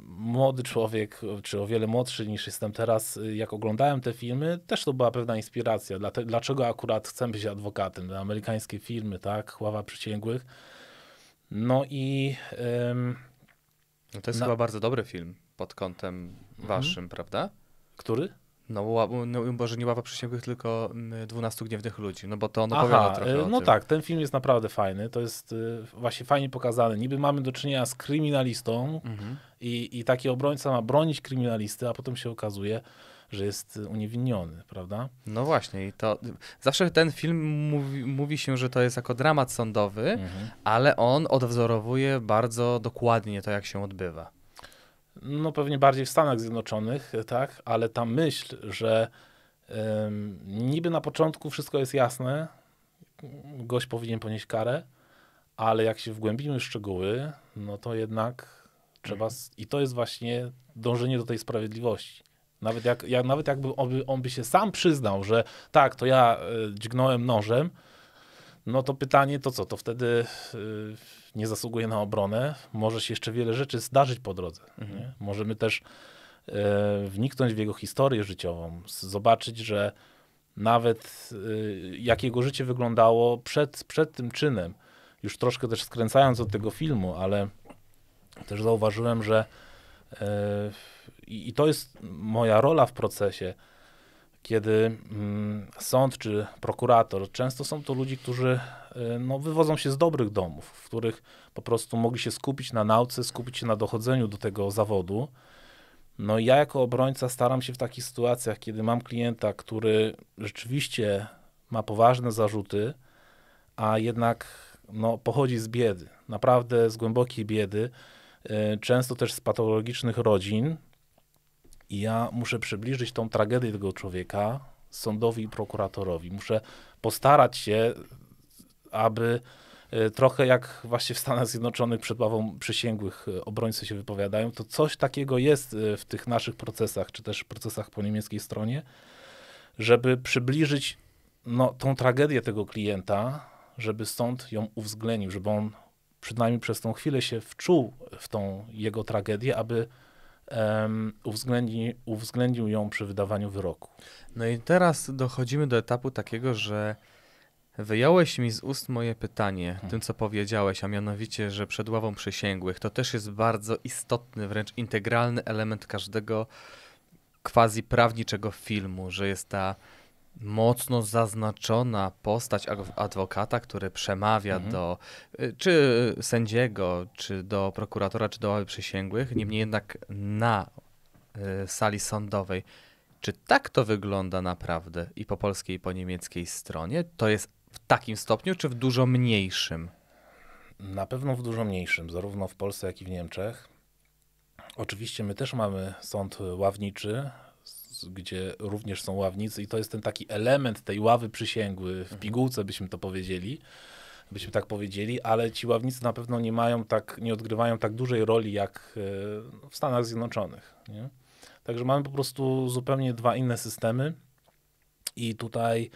młody człowiek, czy o wiele młodszy niż jestem teraz, jak oglądałem te filmy, też to była pewna inspiracja. dlaczego akurat chcę być adwokatem? Amerykańskie filmy, tak? Ława przysięgłych. No i. No to jest na... No. chyba bardzo dobry film pod kątem mhm. waszym, prawda? Który? No, boże no, nie Ława Przysięgłych, tylko 12 mm, Gniewnych Ludzi, no bo to on opowiada Aha, trochę y, No tak, ten film jest naprawdę fajny, to jest y, właśnie fajnie pokazany. Niby mamy do czynienia z kryminalistą mhm. i, i taki obrońca ma bronić kryminalisty, a potem się okazuje, że jest uniewinniony, prawda? No właśnie, i to zawsze ten film mówi, mówi się, że to jest jako dramat sądowy, mhm. ale on odwzorowuje bardzo dokładnie to, jak się odbywa. No pewnie bardziej w Stanach Zjednoczonych, tak, ale ta myśl, że niby na początku wszystko jest jasne, gość powinien ponieść karę, ale jak się wgłębimy w szczegóły, no to jednak trzeba. Mhm. I to jest właśnie dążenie do tej sprawiedliwości. Nawet, jak, jak, nawet jakby on by, on by się sam przyznał, że tak, to ja y, dźgnąłem nożem, no to pytanie to co, to wtedy y, nie zasługuje na obronę. Może się jeszcze wiele rzeczy zdarzyć po drodze. Mhm. Możemy też y, wniknąć w jego historię życiową, zobaczyć, że nawet y, jak jego życie wyglądało przed, przed tym czynem. Już troszkę też skręcając od tego filmu, ale też zauważyłem, że y, i, i to jest moja rola w procesie, kiedy mm, sąd czy prokurator, często są to ludzie, którzy y, no, wywodzą się z dobrych domów, w których po prostu mogli się skupić na nauce, skupić się na dochodzeniu do tego zawodu. No i ja jako obrońca staram się w takich sytuacjach, kiedy mam klienta, który rzeczywiście ma poważne zarzuty, a jednak no, pochodzi z biedy, naprawdę z głębokiej biedy, e, często też z patologicznych rodzin, i ja muszę przybliżyć tą tragedię tego człowieka sądowi i prokuratorowi. Muszę postarać się, aby e, trochę jak właśnie w Stanach Zjednoczonych przed bawą przysięgłych e, obrońcy się wypowiadają, to coś takiego jest e, w tych naszych procesach, czy też procesach po niemieckiej stronie, żeby przybliżyć no, tą tragedię tego klienta, żeby sąd ją uwzględnił, żeby on przynajmniej przez tą chwilę się wczuł w tą jego tragedię, aby um, uwzględni, uwzględnił ją przy wydawaniu wyroku. No i teraz dochodzimy do etapu takiego, że Wyjąłeś mi z ust moje pytanie, hmm. tym co powiedziałeś, a mianowicie, że przed ławą przysięgłych to też jest bardzo istotny, wręcz integralny element każdego quasi prawniczego filmu, że jest ta mocno zaznaczona postać adwokata, który przemawia mhm. do y, czy sędziego, czy do prokuratora, czy do ławy przysięgłych, niemniej jednak na y, sali sądowej. Czy tak to wygląda naprawdę i po polskiej, i po niemieckiej stronie? To jest w takim stopniu, czy w dużo mniejszym? Na pewno w dużo mniejszym, zarówno w Polsce, jak i w Niemczech. Oczywiście my też mamy sąd ławniczy, gdzie również są ławnicy i to jest ten taki element tej ławy przysięgły, w mhm. pigułce byśmy to powiedzieli, byśmy tak powiedzieli, ale ci ławnicy na pewno nie mają tak, nie odgrywają tak dużej roli jak e, w Stanach Zjednoczonych. Nie? Także mamy po prostu zupełnie dwa inne systemy i tutaj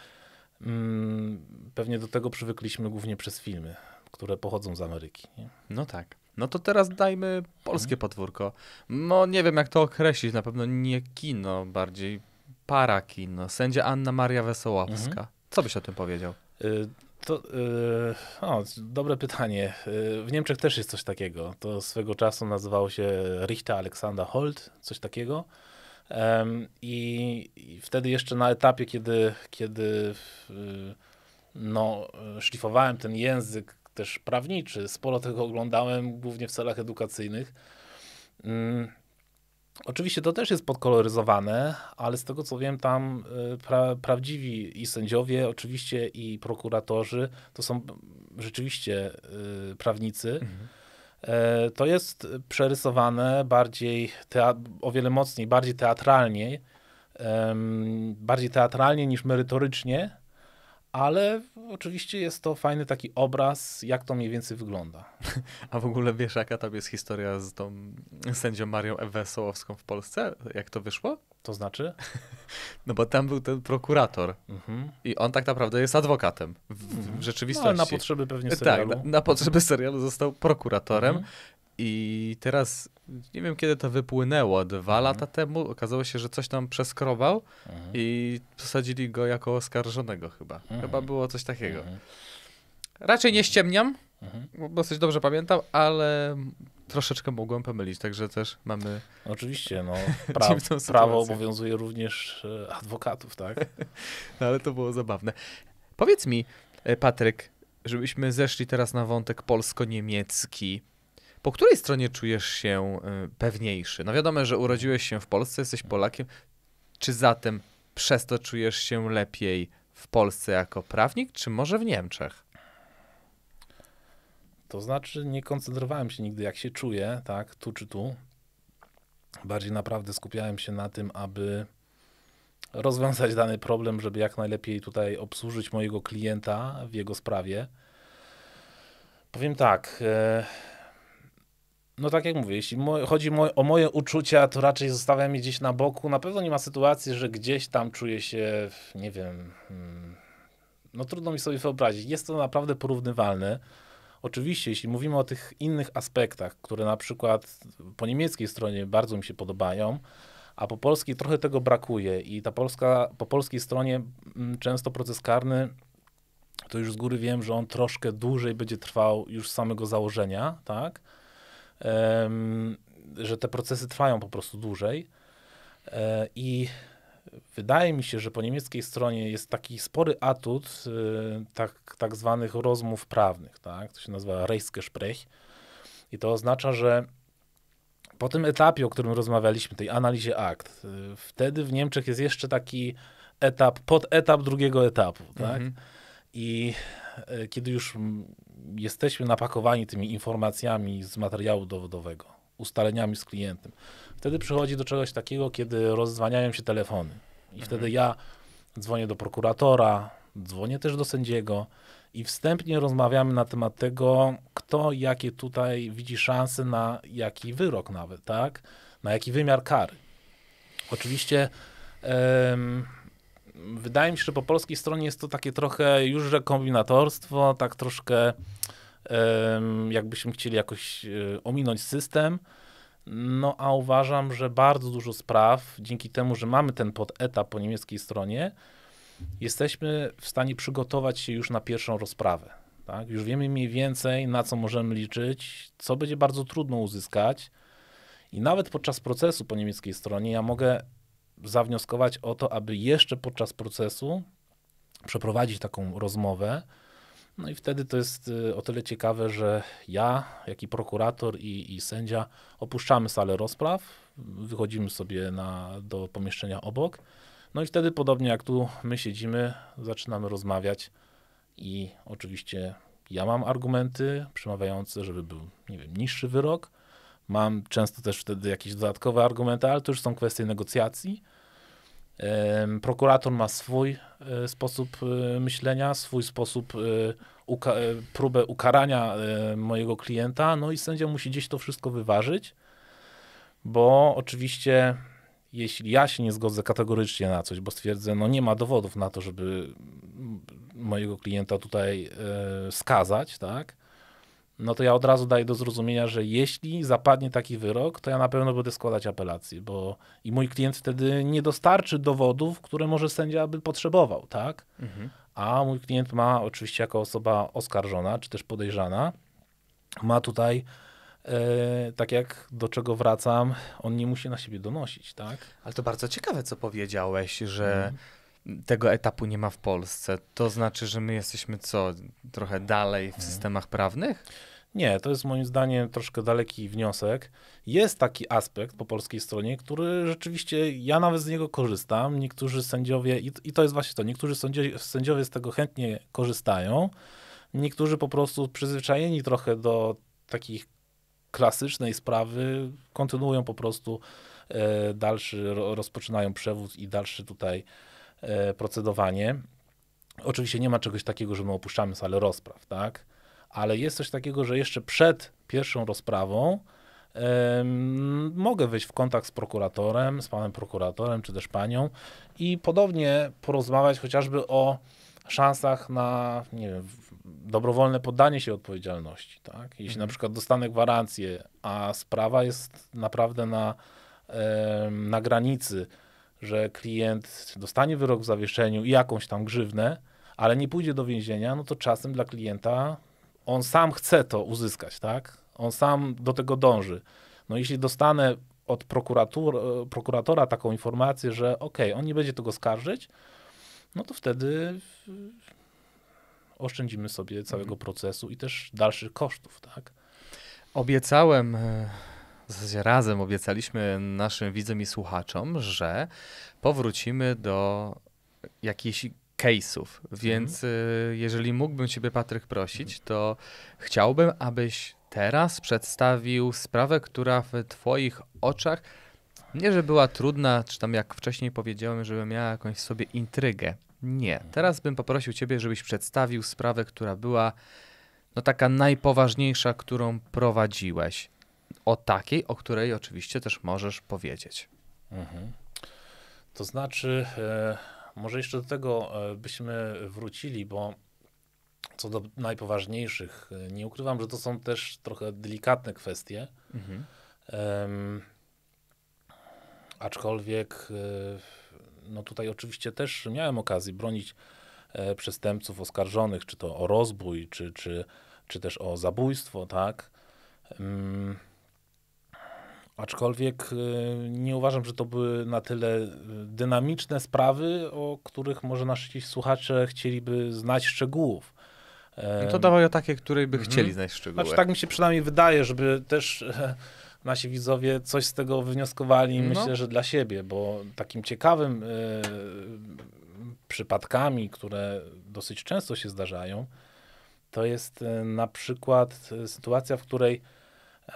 mm, pewnie do tego przywykliśmy głównie przez filmy, które pochodzą z Ameryki. Nie? No tak. No to teraz dajmy polskie mhm. podwórko. No nie wiem, jak to określić, na pewno nie kino, bardziej para kino. Sędzia Anna Maria Wesołowska. Mhm. Co byś o tym powiedział? Y, to, yy, o, dobre pytanie. Y, w Niemczech też jest coś takiego. To swego czasu nazywało się Richter Alexander Holt, coś takiego. I, wtedy jeszcze na etapie, kiedy, kiedy y, no, szlifowałem ten język też prawniczy. Sporo tego oglądałem, głównie w celach edukacyjnych. Hmm. Oczywiście to też jest podkoloryzowane, ale z tego co wiem, tam y, pra, prawdziwi i sędziowie, oczywiście i prokuratorzy to są rzeczywiście y, prawnicy. Mhm. E, to jest przerysowane bardziej, o wiele mocniej, bardziej teatralnie, bardziej teatralnie niż merytorycznie ale oczywiście jest to fajny taki obraz, jak to mniej więcej wygląda. A w ogóle wiesz, jaka tam jest historia z tą sędzią Marią Wesołowską w Polsce? Jak to wyszło? To znaczy? No bo tam był ten prokurator mhm. i on tak naprawdę jest adwokatem w, w rzeczywistości. Mhm. No, ale na potrzeby pewnie tak, serialu. Tak, na, na potrzeby serialu został prokuratorem mhm. I teraz nie wiem kiedy to wypłynęło, dwa mhm. lata temu okazało się, że coś tam przeskrobał mhm. i posadzili go jako oskarżonego chyba. Mhm. Chyba było coś takiego. Mhm. Raczej nie ściemniam, mhm. dosyć dobrze pamiętam, ale troszeczkę mogłem pomylić, także też mamy. Oczywiście, no. prawo prawo obowiązuje również e, adwokatów, tak? no, ale to było zabawne. Powiedz mi, e, Patryk, żebyśmy zeszli teraz na wątek polsko-niemiecki po której stronie czujesz się y, pewniejszy? No wiadomo, że urodziłeś się w Polsce, jesteś Polakiem. Czy zatem przez to czujesz się lepiej w Polsce jako prawnik, czy może w Niemczech? To znaczy, nie koncentrowałem się nigdy, jak się czuję, tak, tu czy tu. Bardziej naprawdę skupiałem się na tym, aby rozwiązać dany problem, żeby jak najlepiej tutaj obsłużyć mojego klienta w jego sprawie. Powiem tak. E no tak jak mówię, jeśli chodzi o moje uczucia, to raczej zostawiam je gdzieś na boku. Na pewno nie ma sytuacji, że gdzieś tam czuję się, nie wiem, hmm, no trudno mi sobie wyobrazić. Jest to naprawdę porównywalne. Oczywiście, jeśli mówimy o tych innych aspektach, które na przykład po niemieckiej stronie bardzo mi się podobają, a po polskiej trochę tego brakuje i ta Polska, po polskiej stronie mm, często proces karny to już z góry wiem, że on troszkę dłużej będzie trwał już z samego założenia, tak? że te procesy trwają po prostu dłużej e, i wydaje mi się, że po niemieckiej stronie jest taki spory atut y, tak, tak zwanych rozmów prawnych, tak? to się nazywa Reichsgespräch i to oznacza, że po tym etapie, o którym rozmawialiśmy, tej analizie akt, y, wtedy w Niemczech jest jeszcze taki etap, podetap drugiego etapu, tak? Mhm. I y, kiedy już jesteśmy napakowani tymi informacjami z materiału dowodowego, ustaleniami z klientem. Wtedy przychodzi do czegoś takiego, kiedy rozdzwaniają się telefony. I mhm. wtedy ja dzwonię do prokuratora, dzwonię też do sędziego i wstępnie rozmawiamy na temat tego, kto jakie tutaj widzi szanse na jaki wyrok nawet, tak? Na jaki wymiar kary. Oczywiście wydaje mi się, że po polskiej stronie jest to takie trochę już że kombinatorstwo, tak troszkę jakbyśmy chcieli jakoś e, ominąć system. No a uważam, że bardzo dużo spraw, dzięki temu, że mamy ten podetap po niemieckiej stronie, jesteśmy w stanie przygotować się już na pierwszą rozprawę. Tak? Już wiemy mniej więcej, na co możemy liczyć, co będzie bardzo trudno uzyskać. I nawet podczas procesu po niemieckiej stronie ja mogę zawnioskować o to, aby jeszcze podczas procesu przeprowadzić taką rozmowę. No i wtedy to jest y, o tyle ciekawe, że ja, jak i prokurator i, i sędzia opuszczamy salę rozpraw, wychodzimy sobie na, do pomieszczenia obok. No i wtedy, podobnie jak tu my siedzimy, zaczynamy rozmawiać i oczywiście ja mam argumenty przemawiające, żeby był, nie wiem, niższy wyrok. Mam często też wtedy jakieś dodatkowe argumenty, ale to już są kwestie negocjacji. Prokurator ma swój e, sposób e, myślenia, swój sposób e, uka próbę ukarania mojego klienta, no i sędzia musi gdzieś to wszystko wyważyć, bo oczywiście jeśli ja się nie zgodzę kategorycznie na coś, bo stwierdzę, no nie ma dowodów na to, żeby mojego klienta tutaj skazać, tak, no to ja od razu daję do zrozumienia, że jeśli zapadnie taki wyrok, to ja na pewno będę składać apelację, bo i mój klient wtedy nie dostarczy dowodów, które może sędzia by potrzebował, tak? Mhm. A mój klient ma oczywiście jako osoba oskarżona, czy też podejrzana, ma tutaj e, tak jak do czego wracam, on nie musi na siebie donosić, tak? Ale to bardzo ciekawe, co powiedziałeś, że mm tego etapu nie ma w Polsce. To znaczy, że my jesteśmy co, trochę dalej w mhm. systemach prawnych? Nie, to jest moim zdaniem troszkę daleki wniosek. Jest taki aspekt po polskiej stronie, który rzeczywiście ja nawet z niego korzystam. Niektórzy sędziowie, i, to jest właśnie to, niektórzy sędziowie, z tego chętnie korzystają. Niektórzy po prostu przyzwyczajeni trochę do takich klasycznej sprawy kontynuują po prostu e, dalszy, rozpoczynają przewód i dalszy tutaj E, procedowanie. Oczywiście nie ma czegoś takiego, że my opuszczamy salę rozpraw, tak? Ale jest coś takiego, że jeszcze przed pierwszą rozprawą mogę wejść w kontakt z prokuratorem, z panem prokuratorem czy też panią i podobnie porozmawiać chociażby o szansach na nie wiem, dobrowolne poddanie się odpowiedzialności. Tak? Jeśli mhm. na przykład dostanę gwarancję, a sprawa jest naprawdę na, na granicy że klient dostanie wyrok w zawieszeniu i jakąś tam grzywnę, ale nie pójdzie do więzienia, no to czasem dla klienta on sam chce to uzyskać, tak? On sam do tego dąży. No jeśli dostanę od prokuratora taką informację, że okej, okay, on nie będzie tego skarżyć, no to wtedy oszczędzimy sobie całego mhm. procesu i też dalszych kosztów, tak? Obiecałem e, w zasadzie razem obiecaliśmy naszym widzom i słuchaczom, że powrócimy do jakichś case'ów, więc mhm. Y, jeżeli mógłbym ciebie Patryk prosić, to chciałbym, abyś teraz przedstawił sprawę, która w twoich oczach nie, że była trudna, czy tam jak wcześniej powiedziałem, żeby miała jakąś w sobie intrygę. Nie. Mhm. Teraz bym poprosił ciebie, żebyś przedstawił sprawę, która była no taka najpoważniejsza, którą prowadziłeś o takiej, o której oczywiście też możesz powiedzieć. Mhm. To znaczy, e, może jeszcze do tego e, byśmy wrócili, bo co do najpoważniejszych, e, nie ukrywam, że to są też trochę delikatne kwestie. Mhm. Um, aczkolwiek, no tutaj oczywiście też miałem okazję bronić przestępców oskarżonych, czy to o rozbój, czy, czy, czy też o zabójstwo, tak. Um, Aczkolwiek y, nie uważam, że to były na tyle y, dynamiczne sprawy, o których może nasi słuchacze chcieliby znać szczegółów. No to dawaj o takie, której by mhm. chcieli mhm. znać szczegóły. Znaczy, tak mi się przynajmniej wydaje, żeby też e, nasi widzowie coś z tego wywnioskowali. no. myślę, że dla siebie, bo takim ciekawym y, przypadkami, które dosyć często się zdarzają, to jest y, na przykład sytuacja, w której y,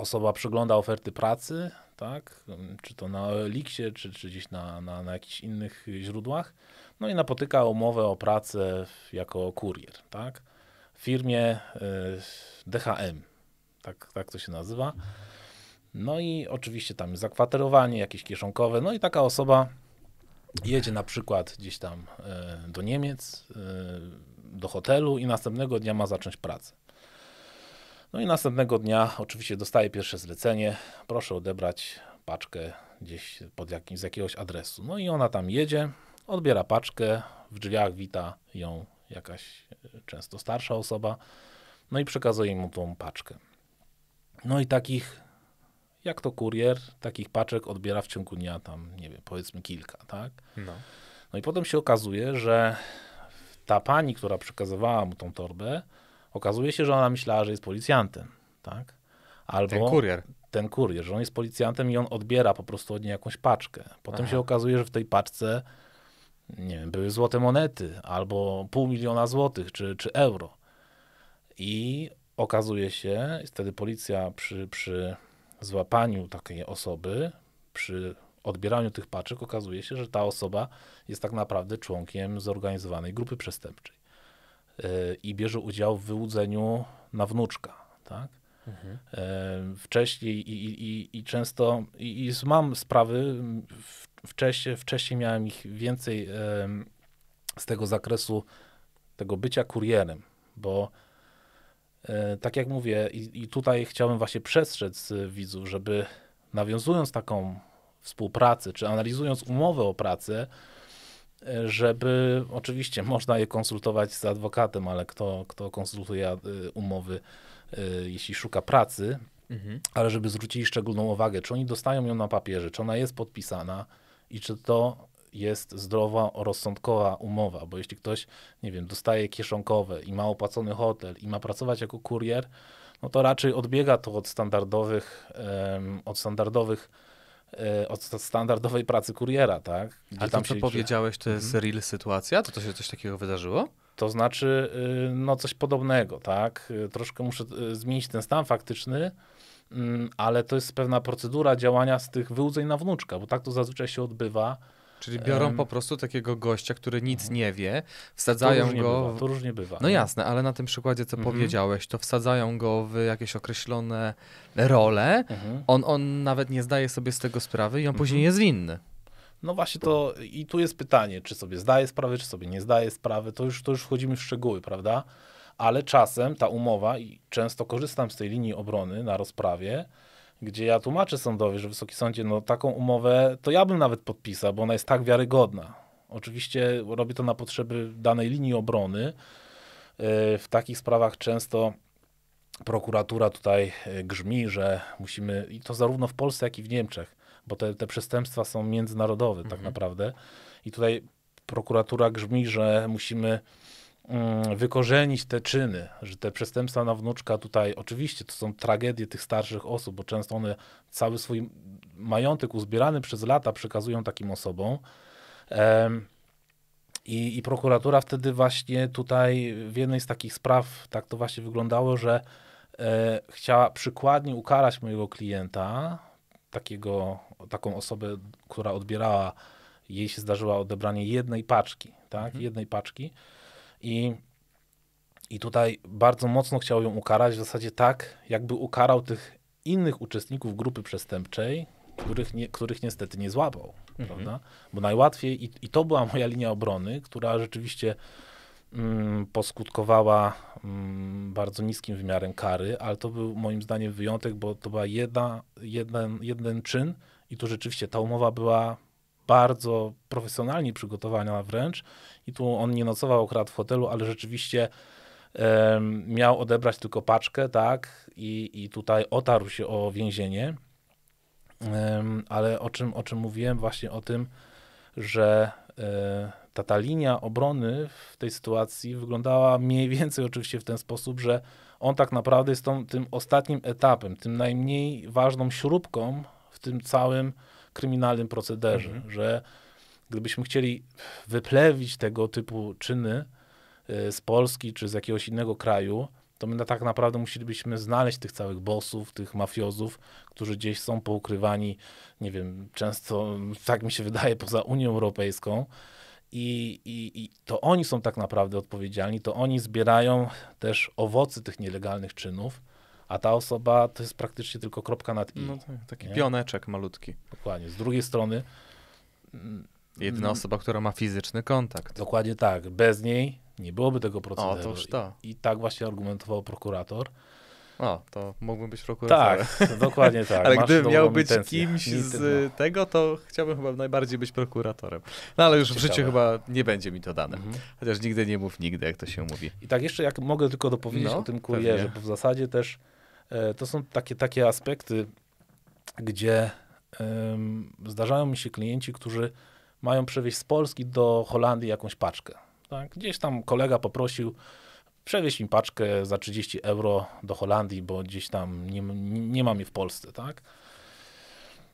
osoba przegląda oferty pracy, tak, czy to na Elixie, czy, czy gdzieś na, na, na jakichś innych źródłach, no i napotyka umowę o pracę jako kurier, tak, w firmie y, DHM, tak, tak to się nazywa. No i oczywiście tam jest zakwaterowanie jakieś kieszonkowe, no i taka osoba jedzie na przykład gdzieś tam y, do Niemiec, y, do hotelu i następnego dnia ma zacząć pracę. No i następnego dnia oczywiście dostaję pierwsze zlecenie, proszę odebrać paczkę gdzieś pod jakim, z jakiegoś adresu. No i ona tam jedzie, odbiera paczkę, w drzwiach wita ją jakaś e, często starsza osoba, no i przekazuje mu tą paczkę. No i takich, jak to kurier, takich paczek odbiera w ciągu dnia tam, nie wiem, powiedzmy kilka, tak? No, no i potem się okazuje, że ta pani, która przekazywała mu tą torbę, Okazuje się, że ona myślała, że jest policjantem, tak? Albo ten kurier. Ten kurier, że on jest policjantem i on odbiera po prostu od niej jakąś paczkę. Potem Aha. się okazuje, że w tej paczce nie wiem, były złote monety albo pół miliona złotych czy, czy euro. I okazuje się, wtedy policja przy, przy złapaniu takiej osoby, przy odbieraniu tych paczek, okazuje się, że ta osoba jest tak naprawdę członkiem zorganizowanej grupy przestępczej. Y, i bierze udział w wyłudzeniu na wnuczka. Tak? Mhm. E, wcześniej i, i, i często, i, i mam sprawy, wcześniej, wcześniej miałem ich więcej e, z tego zakresu tego bycia kurierem, bo e, tak jak mówię, i, i tutaj chciałbym właśnie przestrzec widzów, żeby nawiązując taką współpracę, czy analizując umowę o pracę, żeby oczywiście można je konsultować z adwokatem, ale kto, kto konsultuje e, umowy, e, jeśli szuka pracy, mhm. ale żeby zwrócili szczególną uwagę, czy oni dostają ją na papierze, czy ona jest podpisana i czy to jest zdrowa, rozsądkowa umowa, bo jeśli ktoś, nie wiem, dostaje kieszonkowe i ma opłacony hotel i ma pracować jako kurier, no to raczej odbiega to od standardowych, um, od standardowych E, od standardowej pracy kuriera, tak? Gdzie A tam to, co liczy... powiedziałeś, to jest mhm. real sytuacja? To, to się coś takiego wydarzyło? To znaczy, y, no coś podobnego, tak? Y, troszkę muszę y, zmienić ten stan faktyczny, mm, ale to jest pewna procedura działania z tych wyłudzeń na wnuczka, bo tak to zazwyczaj się odbywa, Czyli biorą um, po prostu takiego gościa, który nic mhm. nie wie, wsadzają to go. Bywa, to różnie bywa. No jasne, ale na tym przykładzie, co mhm. powiedziałeś, to wsadzają go w jakieś określone role. Mhm. On, on nawet nie zdaje sobie z tego sprawy i on mhm. później jest winny. No właśnie to i tu jest pytanie, czy sobie zdaje sprawę, czy sobie nie zdaje sprawy, to już, to już wchodzimy w szczegóły, prawda? Ale czasem ta umowa, i często korzystam z tej linii obrony na rozprawie, gdzie ja tłumaczę sądowi, że Wysoki Sądzie, no taką umowę to ja bym nawet podpisał, bo ona jest tak wiarygodna. Oczywiście robię to na potrzeby danej linii obrony. E, w takich sprawach często prokuratura tutaj e, grzmi, że musimy, i to zarówno w Polsce, jak i w Niemczech, bo te, te przestępstwa są międzynarodowe tak mhm. tak naprawdę. I tutaj prokuratura grzmi, że musimy Mm, wykorzenić te czyny, że te przestępstwa na wnuczka tutaj, oczywiście to są tragedie tych starszych osób, bo często one cały swój majątek uzbierany przez lata przekazują takim osobom. I, I prokuratura wtedy właśnie tutaj w jednej z takich spraw tak to właśnie wyglądało, że e, chciała przykładnie ukarać mojego klienta, takiego, taką osobę, która odbierała, jej się zdarzyło odebranie jednej paczki, tak, mhm. jednej paczki i, I tutaj bardzo mocno chciał ją ukarać, w zasadzie tak, jakby ukarał tych innych uczestników grupy przestępczej, których, nie, których niestety nie złapał. Mhm. Prawda? Bo najłatwiej, i, i to była moja linia obrony, która rzeczywiście mm, poskutkowała mm, bardzo niskim wymiarem kary, ale to był moim zdaniem wyjątek, bo to była jedna, jeden, jeden czyn i tu rzeczywiście ta umowa była bardzo profesjonalnie przygotowana wręcz. I tu on nie nocował akurat w hotelu, ale rzeczywiście um, miał odebrać tylko paczkę, tak? I, i tutaj otarł się o więzienie. Um, ale o czym, o czym mówiłem? Właśnie o tym, że e, ta, ta linia obrony w tej sytuacji wyglądała mniej więcej oczywiście w ten sposób, że on tak naprawdę jest tą, tym ostatnim etapem, tym najmniej ważną śrubką w tym całym kryminalnym procederze, mhm. że gdybyśmy chcieli wyplewić tego typu czyny e, z Polski czy z jakiegoś innego kraju, to my tak naprawdę musielibyśmy znaleźć tych całych bossów, tych mafiozów, którzy gdzieś są poukrywani, nie wiem, często, tak mi się wydaje, poza Unią Europejską. I, i, I to oni są tak naprawdę odpowiedzialni, to oni zbierają też owoce tych nielegalnych czynów a ta osoba to jest praktycznie tylko kropka nad i. No tak, taki nie? pioneczek malutki. Dokładnie. Z drugiej strony... Mm, Jedna mm. osoba, która ma fizyczny kontakt. Dokładnie tak. Bez niej nie byłoby tego procederu. O, to. I, I tak właśnie argumentował prokurator. O, to mógłbym być prokuratorem. Tak, dokładnie tak. Ale gdybym miał być intencję. kimś z tego, to chciałbym chyba najbardziej być prokuratorem. No ale już Ciekawe. w życiu chyba nie będzie mi to dane. Mhm. Chociaż nigdy nie mów nigdy, jak to się mówi. I tak jeszcze jak mogę tylko dopowiedzieć no, o tym kurierze, pewnie. bo w zasadzie też E, to są takie, takie aspekty, gdzie zdarzają mi się klienci, którzy mają przewieźć z Polski do Holandii jakąś paczkę. Tak? Gdzieś tam kolega poprosił, przewieź mi paczkę za 30 euro do Holandii, bo gdzieś tam nie, nie mam jej w Polsce, tak?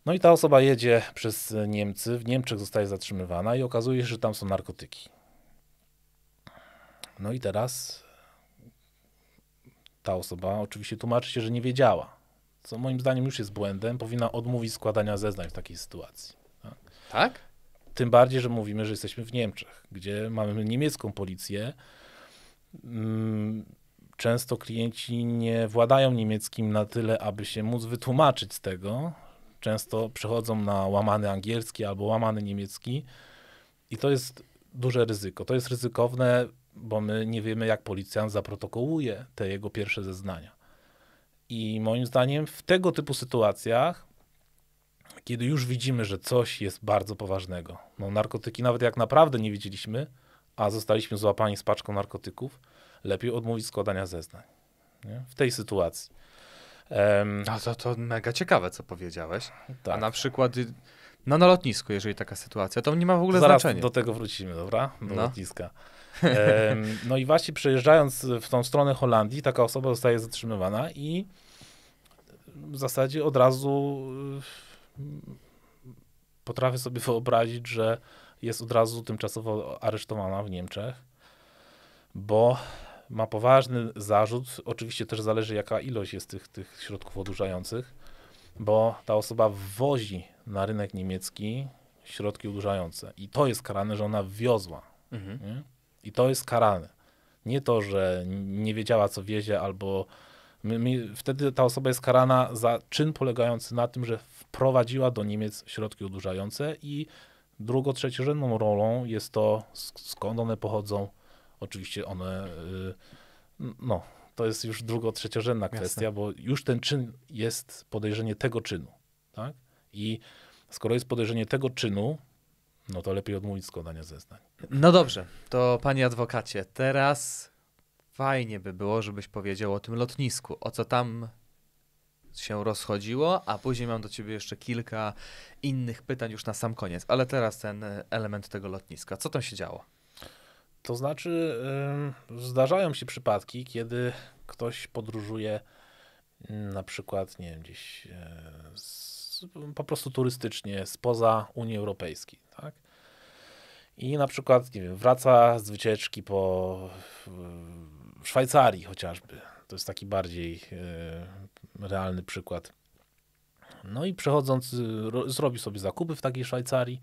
No i ta osoba jedzie przez Niemcy, w Niemczech zostaje zatrzymywana i okazuje się, że tam są narkotyki. No i teraz ta osoba oczywiście tłumaczy się, że nie wiedziała, co moim zdaniem już jest błędem, powinna odmówić składania zeznań w takiej sytuacji. Tak? tak? Tym bardziej, że mówimy, że jesteśmy w Niemczech, gdzie mamy niemiecką policję. Mm, często klienci nie władają niemieckim na tyle, aby się móc wytłumaczyć z tego. Często przechodzą na łamany angielski albo łamany niemiecki i to jest duże ryzyko. To jest ryzykowne bo my nie wiemy, jak policjant zaprotokołuje te jego pierwsze zeznania. I moim zdaniem w tego typu sytuacjach, kiedy już widzimy, że coś jest bardzo poważnego, no narkotyki nawet jak naprawdę nie widzieliśmy, a zostaliśmy złapani z paczką narkotyków, lepiej odmówić składania zeznań. Nie? W tej sytuacji. Um, a no to, to mega ciekawe, co powiedziałeś. Tak. A na przykład no, na lotnisku, jeżeli taka sytuacja, to nie ma w ogóle Zaraz znaczenia. do tego wrócimy, dobra? Do no. lotniska no i właśnie przejeżdżając w tą stronę Holandii, taka osoba zostaje zatrzymywana i w zasadzie od razu y, potrafię sobie wyobrazić, że jest od razu tymczasowo aresztowana w Niemczech, bo ma poważny zarzut. Oczywiście też zależy, jaka ilość jest tych, tych środków odurzających, bo ta osoba wwozi na rynek niemiecki środki odurzające i to jest karane, że ona wiozła. Mhm. I to jest karane. Nie to, że nie wiedziała, co wiezie, albo my, my, wtedy ta osoba jest karana za czyn polegający na tym, że wprowadziła do Niemiec środki odurzające i drugo trzeciorzędną rolą jest to, skąd one pochodzą. Oczywiście one, yy, no, to jest już drugo trzeciorzędna kwestia, Jasne. bo już ten czyn jest podejrzenie tego czynu, tak? I skoro jest podejrzenie tego czynu, no to lepiej odmówić składania zeznań. No dobrze, to panie adwokacie, teraz fajnie by było, żebyś powiedział o tym lotnisku, o co tam się rozchodziło, a później mam do ciebie jeszcze kilka innych pytań już na sam koniec, ale teraz ten element tego lotniska. Co tam się działo? To znaczy, zdarzają się przypadki, kiedy ktoś podróżuje mm, na przykład, nie wiem, gdzieś e, z po prostu turystycznie spoza Unii Europejskiej. Tak? I na przykład, nie wiem, wraca z wycieczki po Szwajcarii chociażby. To jest taki bardziej e, realny przykład. No i przechodząc, y, sobie zakupy w takiej Szwajcarii,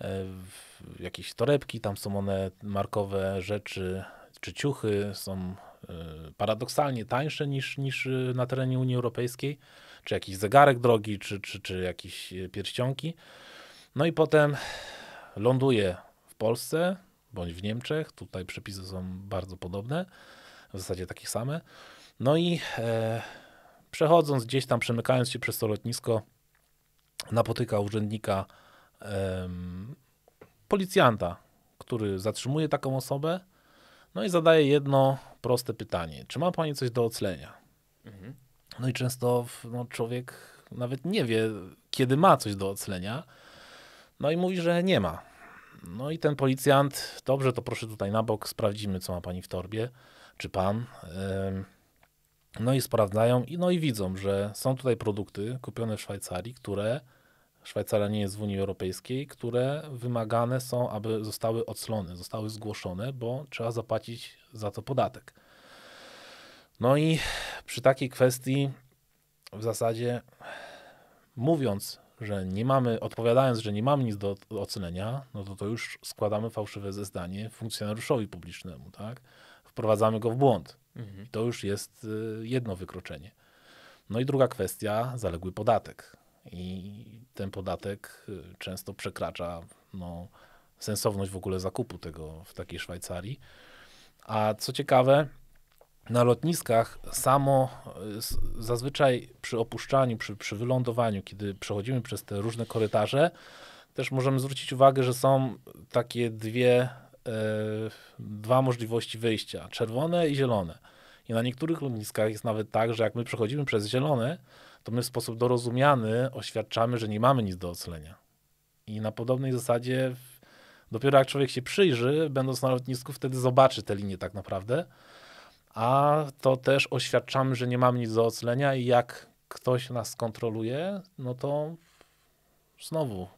e, w jakieś torebki, tam są one markowe rzeczy, czy ciuchy, są e, paradoksalnie tańsze niż, niż na terenie Unii Europejskiej czy jakiś zegarek drogi, czy, czy, czy jakieś e, pierścionki. No i potem ląduje w Polsce bądź w Niemczech. Tutaj przepisy są bardzo podobne, w zasadzie takie same. No i e, przechodząc gdzieś tam, przemykając się przez to lotnisko, napotyka urzędnika, e, policjanta, który zatrzymuje taką osobę. No i zadaje jedno proste pytanie: Czy ma pani coś do oclenia? Mhm. No i często no, człowiek nawet nie wie, kiedy ma coś do oclenia. No i mówi, że nie ma. No i ten policjant, dobrze, to proszę tutaj na bok, sprawdzimy, co ma pani w torbie, czy pan. No i sprawdzają, i no i widzą, że są tutaj produkty kupione w Szwajcarii, które Szwajcaria nie jest w Unii Europejskiej, które wymagane są, aby zostały oclone, zostały zgłoszone, bo trzeba zapłacić za to podatek. No i przy takiej kwestii w zasadzie mówiąc, że nie mamy, odpowiadając, że nie mamy nic do ocenienia, no to to już składamy fałszywe zeznanie funkcjonariuszowi publicznemu, tak? Wprowadzamy go w błąd. Mhm. I to już jest y, jedno wykroczenie. No i druga kwestia, zaległy podatek. I ten podatek y, często przekracza no, sensowność w ogóle zakupu tego w takiej Szwajcarii. A co ciekawe, na lotniskach samo e, zazwyczaj przy opuszczaniu, przy, przy wylądowaniu, kiedy przechodzimy przez te różne korytarze, też możemy zwrócić uwagę, że są takie dwie, yy, dwa możliwości wyjścia, czerwone i zielone. I na niektórych lotniskach jest nawet tak, że jak my przechodzimy przez zielone, to my w sposób dorozumiany oświadczamy, że nie mamy nic do ocalenia. I na podobnej zasadzie dopiero jak człowiek się przyjrzy, będąc na lotnisku, wtedy zobaczy te linie tak naprawdę a to też oświadczamy, że nie mam nic do ocenia i jak ktoś nas kontroluje, no to znowu no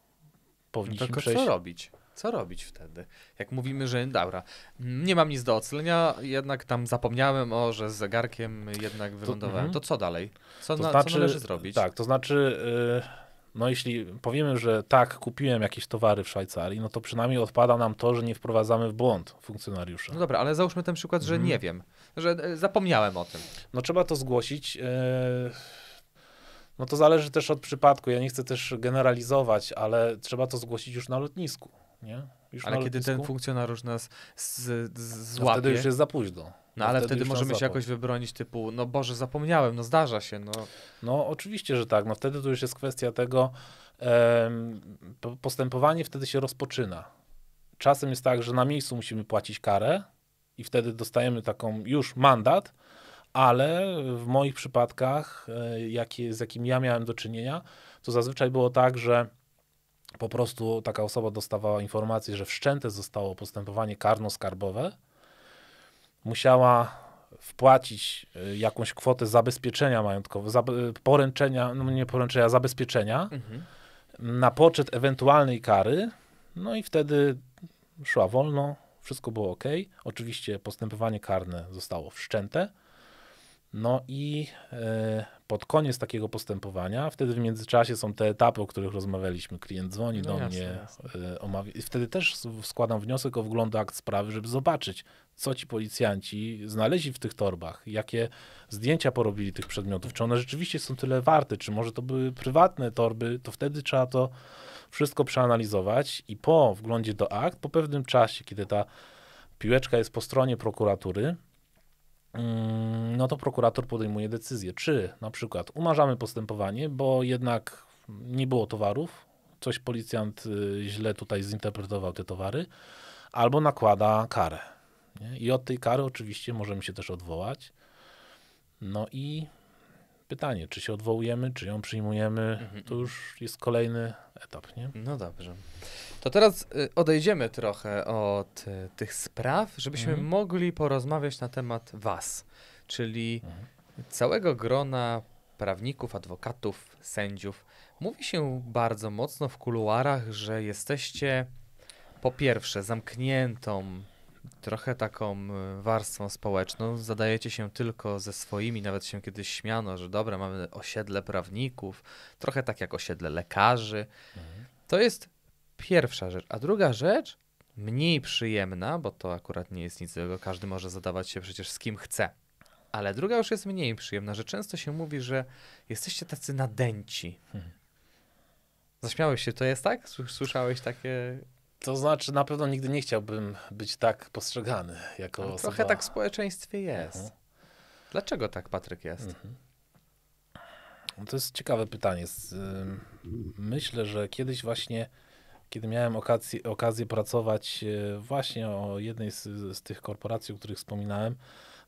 powinniśmy no przejść. co robić? Co robić wtedy? Jak mówimy, że dobra, nie mam nic do ocenia, jednak tam zapomniałem o, że z zegarkiem jednak wylądowałem. To, mhm. to co dalej? Co, to na, znaczy, co należy zrobić? Tak, to znaczy... Yy... No jeśli powiemy, że tak, kupiłem jakieś towary w Szwajcarii, no to przynajmniej odpada nam to, że nie wprowadzamy w błąd funkcjonariusza. No dobra, ale załóżmy ten przykład, że mm. nie wiem że e, zapomniałem o tym. No trzeba to zgłosić. E, no to zależy też od przypadku. Ja nie chcę też generalizować, ale trzeba to zgłosić już na lotnisku, nie? Już ale kiedy lotnisku? ten funkcjonariusz nas z, z, no, złapie... No wtedy już jest za późno. No, no ale wtedy, wtedy możemy się jakoś wybronić typu, no Boże, zapomniałem, no zdarza się. No, no oczywiście, że tak. No wtedy to już jest kwestia tego, em, postępowanie wtedy się rozpoczyna. Czasem jest tak, że na miejscu musimy płacić karę, i wtedy dostajemy taką już mandat, ale w moich przypadkach, e, jakie, z jakim ja miałem do czynienia, to zazwyczaj było tak, że po prostu taka osoba dostawała informację, że wszczęte zostało postępowanie karno-skarbowe, musiała wpłacić e, jakąś kwotę zabezpieczenia majątkowego, poręczenia, no nie poręczenia, zabezpieczenia mhm. na poczet ewentualnej kary, no i wtedy szła wolno, wszystko było ok. Oczywiście postępowanie karne zostało wszczęte. No i e, pod koniec takiego postępowania, wtedy w międzyczasie są te etapy, o których rozmawialiśmy. Klient dzwoni no do jasne, mnie, jasne. E, omawia. I wtedy też składam wniosek o wgląd akt sprawy, żeby zobaczyć, co ci policjanci znaleźli w tych torbach, jakie zdjęcia porobili tych przedmiotów, czy one rzeczywiście są tyle warte, czy może to były prywatne torby, to wtedy trzeba to wszystko przeanalizować i po wglądzie do akt, po pewnym czasie, kiedy ta piłeczka jest po stronie prokuratury, mm, no to prokurator podejmuje decyzję, czy na przykład umarzamy postępowanie, bo jednak nie było towarów, coś policjant y, źle tutaj zinterpretował te towary, albo nakłada karę. Nie? I od tej kary oczywiście możemy się też odwołać. No i pytanie, czy się odwołujemy, czy ją przyjmujemy, mhm. to mhm. już jest kolejny etap, nie? No dobrze. To teraz y, odejdziemy trochę od y, tych spraw, żebyśmy mhm. mogli porozmawiać na temat was, czyli mhm. całego grona prawników, adwokatów, sędziów. Mówi się bardzo mocno w kuluarach, że jesteście po pierwsze zamkniętą trochę taką e, warstwą społeczną zadajecie się tylko ze swoimi, nawet się kiedyś śmiano, że dobra, mamy osiedle prawników, trochę tak jak osiedle lekarzy. Mhm. To jest pierwsza rzecz. A druga rzecz, mniej przyjemna, bo to akurat nie jest nic złego, każdy może zadawać się przecież z kim chce. Ale druga już jest mniej przyjemna, że często się mówi, że jesteście tacy nadęci. Mhm. Zaśmiałeś się, to jest tak? Słyszałeś takie to znaczy, na pewno nigdy nie chciałbym być tak postrzegany jako no, Trochę tak w społeczeństwie jest. Mhm. Dlaczego tak, Patryk, jest? Mhm. No, to jest ciekawe pytanie. Myślę, że kiedyś właśnie, kiedy miałem okazję, okazję pracować e, właśnie o jednej z, z tych korporacji, o których wspominałem,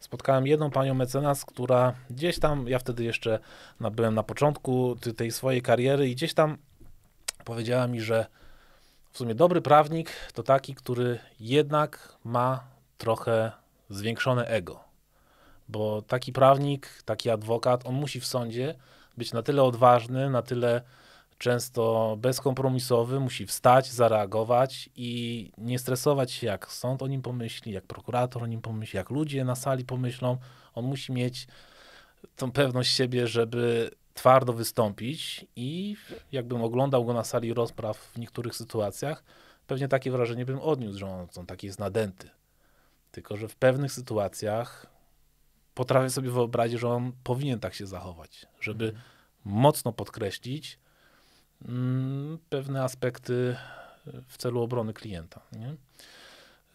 spotkałem jedną panią mecenas, która gdzieś tam, ja wtedy jeszcze byłem na początku tej swojej kariery i gdzieś tam powiedziała mi, że w sumie dobry prawnik to taki, który jednak ma trochę zwiększone ego. Bo taki prawnik, taki adwokat, on musi w sądzie być na tyle odważny, na tyle często bezkompromisowy, musi wstać, zareagować i nie stresować się, jak sąd o nim pomyśli, jak prokurator o nim pomyśli, jak ludzie na sali pomyślą. On musi mieć tą pewność siebie, żeby twardo wystąpić i jakbym oglądał go na sali rozpraw w niektórych sytuacjach, pewnie takie wrażenie bym odniósł, że on, on taki jest nadęty. Tylko, że w pewnych sytuacjach potrafię sobie wyobrazić, że on powinien tak się zachować, żeby mm. mocno podkreślić mm, pewne aspekty w celu obrony klienta. Nie?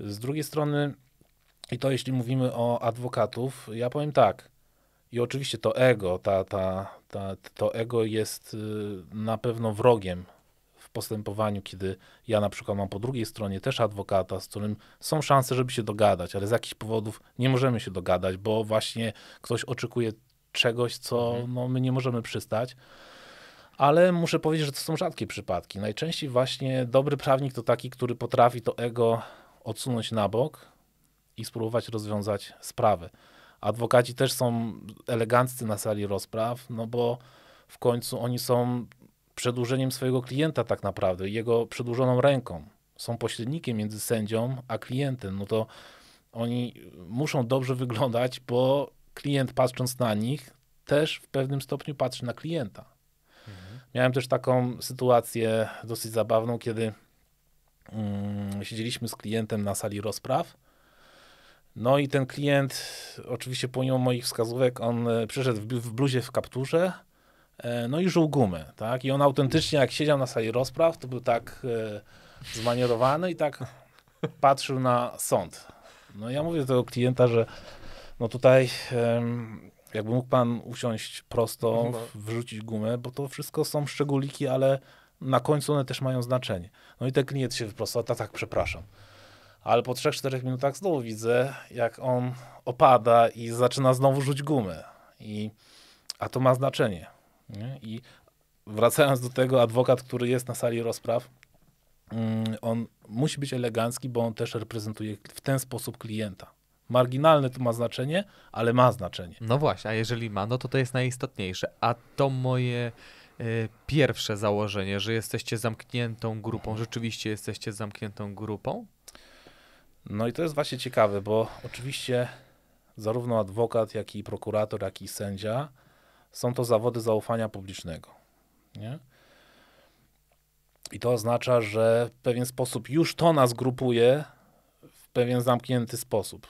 Z drugiej strony, i to jeśli mówimy o adwokatów, ja powiem tak, i oczywiście to ego, ta, ta, ta, to ego jest y, na pewno wrogiem w postępowaniu, kiedy ja na przykład mam po drugiej stronie też adwokata, z którym są szanse, żeby się dogadać, ale z jakichś powodów nie możemy się dogadać, bo właśnie ktoś oczekuje czegoś, co mhm. no, my nie możemy przystać. Ale muszę powiedzieć, że to są rzadkie przypadki. Najczęściej właśnie dobry prawnik to taki, który potrafi to ego odsunąć na bok i spróbować rozwiązać sprawę. Adwokaci też są eleganccy na sali rozpraw, no bo w końcu oni są przedłużeniem swojego klienta tak naprawdę, jego przedłużoną ręką. Są pośrednikiem między sędzią a klientem. No to oni muszą dobrze wyglądać, bo klient patrząc na nich też w pewnym stopniu patrzy na klienta. Mhm. Miałem też taką sytuację dosyć zabawną, kiedy mm, siedzieliśmy z klientem na sali rozpraw no i ten klient, oczywiście pomimo moich wskazówek, on e, przyszedł w bluzie, w kapturze, e, no i żół gumę, tak? I on autentycznie, jak siedział na sali rozpraw, to był tak e, zmanierowany i tak patrzył na sąd. No ja mówię do tego klienta, że no tutaj e, jakby mógł pan usiąść prosto, no wrzucić gumę, bo to wszystko są szczególiki, ale na końcu one też mają znaczenie. No i ten klient się wyprostował, tak, tak, przepraszam ale po 3-4 minutach znowu widzę, jak on opada i zaczyna znowu rzuć gumę. I, a to ma znaczenie. Nie? I wracając do tego, adwokat, który jest na sali rozpraw, mm, on musi być elegancki, bo on też reprezentuje w ten sposób klienta. Marginalne to ma znaczenie, ale ma znaczenie. No właśnie, a jeżeli ma, no to to jest najistotniejsze. A to moje y, pierwsze założenie, że jesteście zamkniętą grupą, rzeczywiście jesteście zamkniętą grupą, no i to jest właśnie ciekawe, bo oczywiście zarówno adwokat, jak i prokurator, jak i sędzia są to zawody zaufania publicznego. Nie? I to oznacza, że w pewien sposób już to nas grupuje w pewien zamknięty sposób.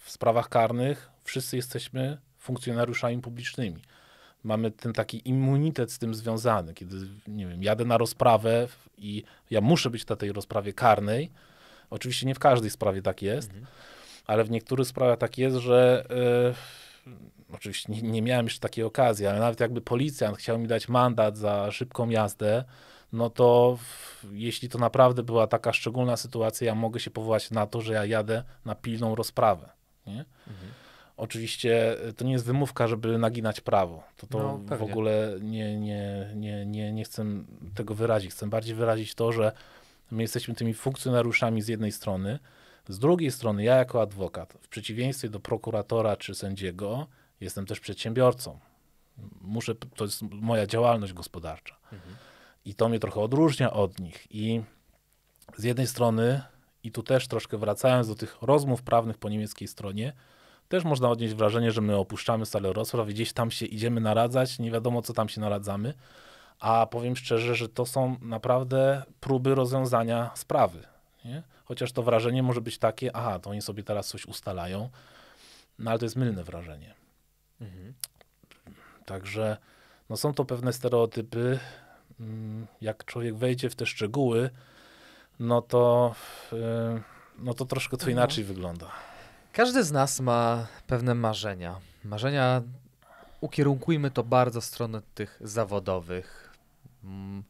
W sprawach karnych wszyscy jesteśmy funkcjonariuszami publicznymi. Mamy ten taki immunitet z tym związany, kiedy, nie wiem, jadę na rozprawę i ja muszę być na tej rozprawie karnej, Oczywiście nie w każdej sprawie tak jest, mhm. ale w niektórych sprawach tak jest, że y, oczywiście nie, nie, miałem jeszcze takiej okazji, ale nawet jakby policjant chciał mi dać mandat za szybką jazdę, no to w, jeśli to naprawdę była taka szczególna sytuacja, ja mogę się powołać na to, że ja jadę na pilną rozprawę. Nie? Mhm. Oczywiście e, to nie jest wymówka, żeby naginać prawo. To, to no, w ogóle nie, nie, nie, nie, nie chcę tego wyrazić. Chcę bardziej wyrazić to, że My jesteśmy tymi funkcjonariuszami z jednej strony, z drugiej strony ja jako adwokat, w przeciwieństwie do prokuratora czy sędziego, jestem też przedsiębiorcą. Muszę, to jest moja działalność gospodarcza. Mhm. I to mnie trochę odróżnia od nich. I z jednej strony, i tu też troszkę wracając do tych rozmów prawnych po niemieckiej stronie, też można odnieść wrażenie, że my opuszczamy salę Rosław i gdzieś tam się idziemy naradzać, nie wiadomo co tam się naradzamy. A powiem szczerze, że to są naprawdę próby rozwiązania sprawy. Nie? Chociaż to wrażenie może być takie, aha, to oni sobie teraz coś ustalają, no ale to jest mylne wrażenie. Mhm. Także no są to pewne stereotypy. Mm, jak człowiek wejdzie w te szczegóły, no to, y, no to troszkę to no. inaczej wygląda. Każdy z nas ma pewne marzenia. Marzenia, ukierunkujmy to bardzo w stronę tych zawodowych, Mm,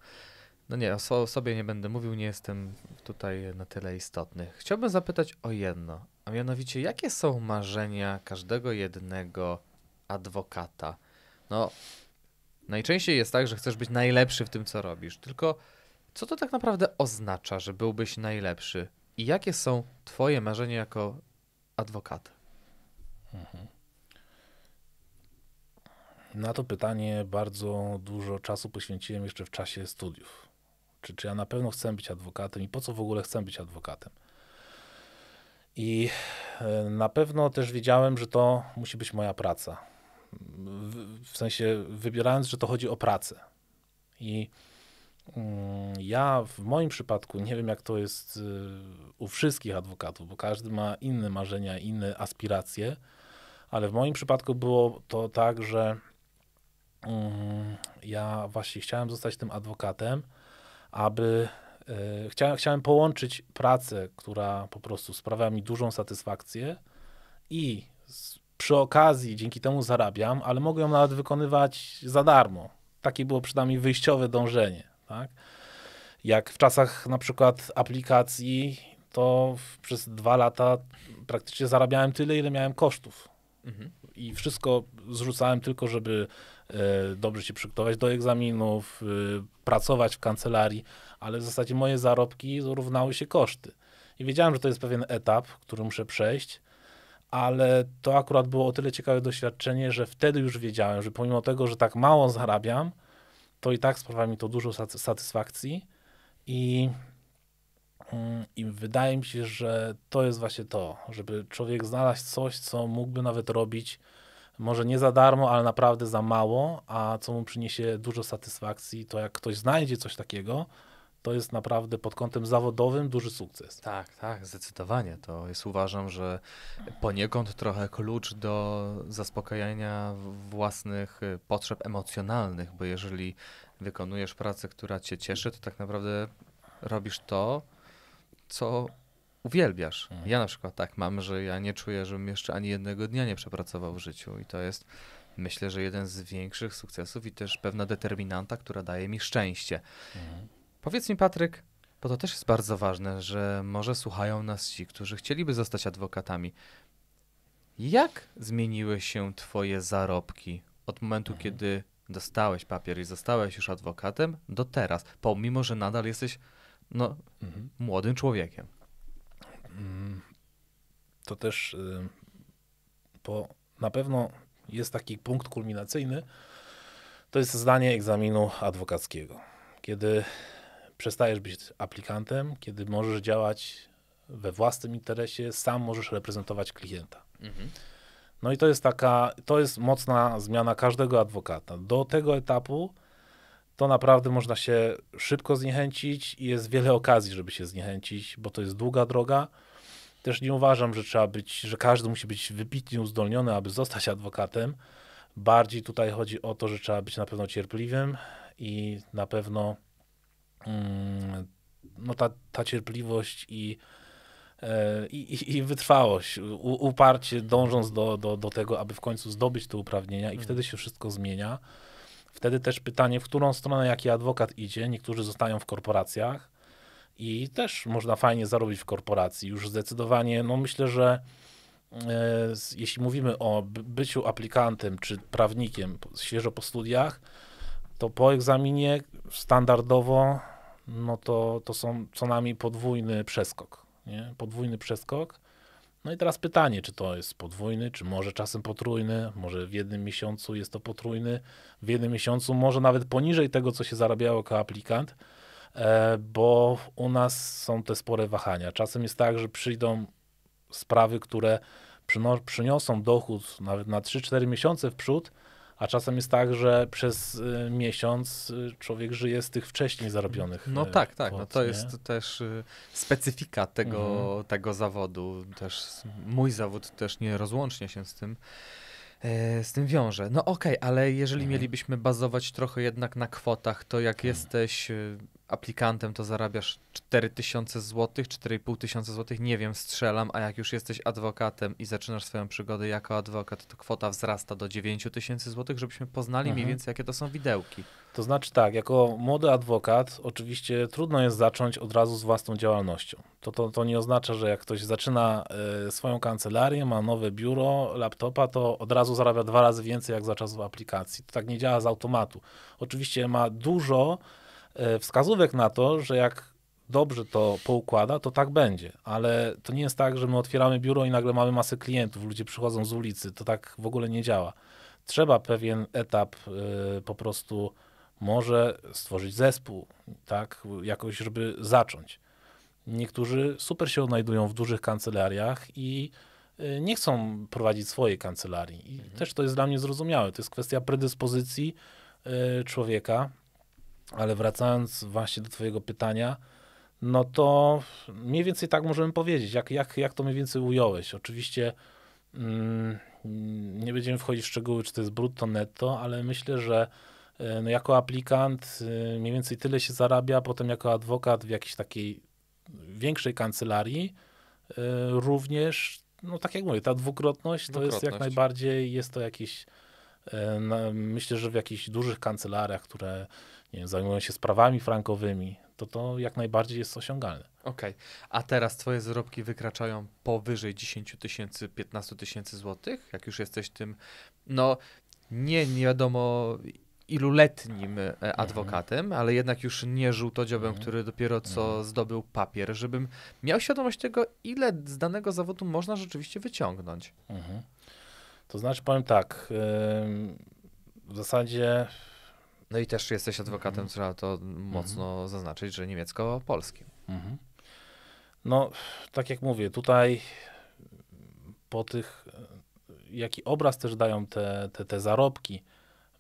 no nie, o sobie nie będę mówił, nie jestem tutaj na tyle istotny. Chciałbym zapytać o jedno, a mianowicie jakie są marzenia każdego jednego adwokata? No, najczęściej jest tak, że chcesz być najlepszy w tym, co robisz, tylko co to tak naprawdę oznacza, że byłbyś najlepszy? I jakie są Twoje marzenia jako adwokat Mhm. Na to pytanie bardzo dużo czasu poświęciłem jeszcze w czasie studiów. Czy, czy ja na pewno chcę być adwokatem i po co w ogóle chcę być adwokatem? I e, na pewno też wiedziałem, że to musi być moja praca. W, w sensie wybierając, że to chodzi o pracę. I mm, ja w moim przypadku nie wiem, jak to jest e, u wszystkich adwokatów, bo każdy ma inne marzenia, inne aspiracje, ale w moim przypadku było to tak, że ja właśnie chciałem zostać tym adwokatem, aby e, chciałem, chciałem połączyć pracę, która po prostu sprawia mi dużą satysfakcję i z, przy okazji dzięki temu zarabiam, ale mogę ją nawet wykonywać za darmo. Takie było przynajmniej wyjściowe dążenie. Tak? Jak w czasach na przykład aplikacji, to w, przez dwa lata praktycznie zarabiałem tyle, ile miałem kosztów. Mhm. I wszystko zrzucałem tylko, żeby E, dobrze się przygotować do egzaminów, e, pracować w kancelarii, ale w zasadzie moje zarobki zrównały się koszty. I wiedziałem, że to jest pewien etap, który muszę przejść, ale to akurat było o tyle ciekawe doświadczenie, że wtedy już wiedziałem, że pomimo tego, że tak mało zarabiam, to i tak sprawia mi to dużo satysfakcji i, mm, i wydaje mi się, że to jest właśnie to, żeby człowiek znalazł coś, co mógłby nawet robić może nie za darmo, ale naprawdę za mało, a co mu przyniesie dużo satysfakcji, to jak ktoś znajdzie coś takiego, to jest naprawdę pod kątem zawodowym duży sukces. Tak, tak, zdecydowanie. To jest uważam, że poniekąd trochę klucz do zaspokajania własnych y, potrzeb emocjonalnych, bo jeżeli wykonujesz pracę, która cię cieszy, to tak naprawdę robisz to, co uwielbiasz. Mhm. Ja na przykład tak mam, że ja nie czuję, żebym jeszcze ani jednego dnia nie przepracował w życiu i to jest myślę, że jeden z większych sukcesów i też pewna determinanta, która daje mi szczęście. Mhm. Powiedz mi Patryk, bo to też jest bardzo ważne, że może słuchają nas ci, którzy chcieliby zostać adwokatami. Jak zmieniły się twoje zarobki od momentu, mhm. kiedy dostałeś papier i zostałeś już adwokatem do teraz, pomimo, że nadal jesteś no, mhm. młodym człowiekiem? to też po, y, na pewno jest taki punkt kulminacyjny, to jest zdanie egzaminu adwokackiego. Kiedy przestajesz być aplikantem, kiedy możesz działać we własnym interesie, sam możesz reprezentować klienta. Mhm. No i to jest taka, to jest mocna zmiana każdego adwokata. Do tego etapu to naprawdę można się szybko zniechęcić i jest wiele okazji, żeby się zniechęcić, bo to jest długa droga. Też nie uważam, że trzeba być, że każdy musi być wybitnie uzdolniony, aby zostać adwokatem. Bardziej tutaj chodzi o to, że trzeba być na pewno cierpliwym i na pewno mm, no ta, ta cierpliwość i, e, i, i, i wytrwałość, u, uparcie dążąc do, do, do tego, aby w końcu zdobyć te uprawnienia i mhm. wtedy się wszystko zmienia. Wtedy też pytanie, w którą stronę jaki adwokat idzie. Niektórzy zostają w korporacjach i też można fajnie zarobić w korporacji. Już zdecydowanie, no myślę, że e, jeśli mówimy o byciu aplikantem czy prawnikiem świeżo po studiach, to po egzaminie standardowo no to, to są co najmniej podwójny przeskok. Nie? Podwójny przeskok no i teraz pytanie, czy to jest podwójny, czy może czasem potrójny, może w jednym miesiącu jest to potrójny, w jednym miesiącu może nawet poniżej tego, co się zarabiało jako aplikant, e, bo u nas są te spore wahania. Czasem jest tak, że przyjdą sprawy, które przyniosą dochód nawet na 3-4 miesiące w przód, a czasem jest tak, że przez y, miesiąc y, człowiek żyje z tych wcześniej zarobionych. No y, tak, tak. no to nie? jest też specyfika tego, mhm. tego zawodu. Też mój zawód też nierozłącznie się z tym e, z tym wiąże. No okej, okay, ale jeżeli mhm. mielibyśmy bazować trochę jednak na kwotach, to jak mhm. jesteś aplikantem, to zarabiasz 4000 zł, 4500 zł, nie wiem, strzelam, a jak już jesteś adwokatem i zaczynasz swoją przygodę jako adwokat, to kwota wzrasta do 9000 zł, żebyśmy poznali mhm. mniej więcej, jakie to są widełki. To znaczy tak, jako młody adwokat oczywiście trudno jest zacząć od razu z własną działalnością. To, to, to nie oznacza, że jak ktoś zaczyna y, swoją kancelarię, ma nowe biuro, laptopa, to od razu zarabia dwa razy więcej jak za czasów aplikacji. To tak nie działa z automatu. Oczywiście ma dużo E, wskazówek na to, że jak dobrze to poukłada, to tak będzie. Ale to nie jest tak, że my otwieramy biuro i nagle mamy masę klientów, ludzie przychodzą z ulicy. To tak w ogóle nie działa. Trzeba pewien etap e, po prostu może stworzyć zespół, tak, jakoś, żeby zacząć. Niektórzy super się odnajdują w dużych kancelariach i e, nie chcą prowadzić swojej kancelarii. I mhm. też to jest dla mnie zrozumiałe. To jest kwestia predyspozycji człowieka ale wracając właśnie do Twojego pytania, no to mniej więcej tak możemy powiedzieć, jak, jak, jak to mniej więcej ująłeś. Oczywiście mm, nie będziemy wchodzić w szczegóły, czy to jest brutto, netto, ale myślę, że e, no, jako aplikant e, mniej więcej tyle się zarabia, potem jako adwokat w jakiejś takiej większej kancelarii y, również, no tak jak mówię, ta dwukrotność, dwukrotność. to jest jak najbardziej, jest to jakiś, y, myślę, że w jakichś dużych kancelariach, które nie wiem, zajmują się sprawami frankowymi, to to jak najbardziej jest osiągalne. Okej, okay. a teraz twoje zarobki wykraczają powyżej 10 tysięcy, 15 tysięcy złotych, jak już jesteś tym, no nie, nie wiadomo iluletnim e, mhm. adwokatem, mhm. ale jednak już nie żółtodziobem, mhm. który dopiero co mhm. zdobył papier, żebym miał świadomość tego, ile z danego zawodu można rzeczywiście wyciągnąć. Mhm. To znaczy, powiem tak, w zasadzie no i też jesteś adwokatem, mhm. trzeba to mocno mhm. zaznaczyć, że niemiecko-polskim. Mhm. No, tak jak mówię, tutaj po tych, jaki obraz też dają te, te, te zarobki,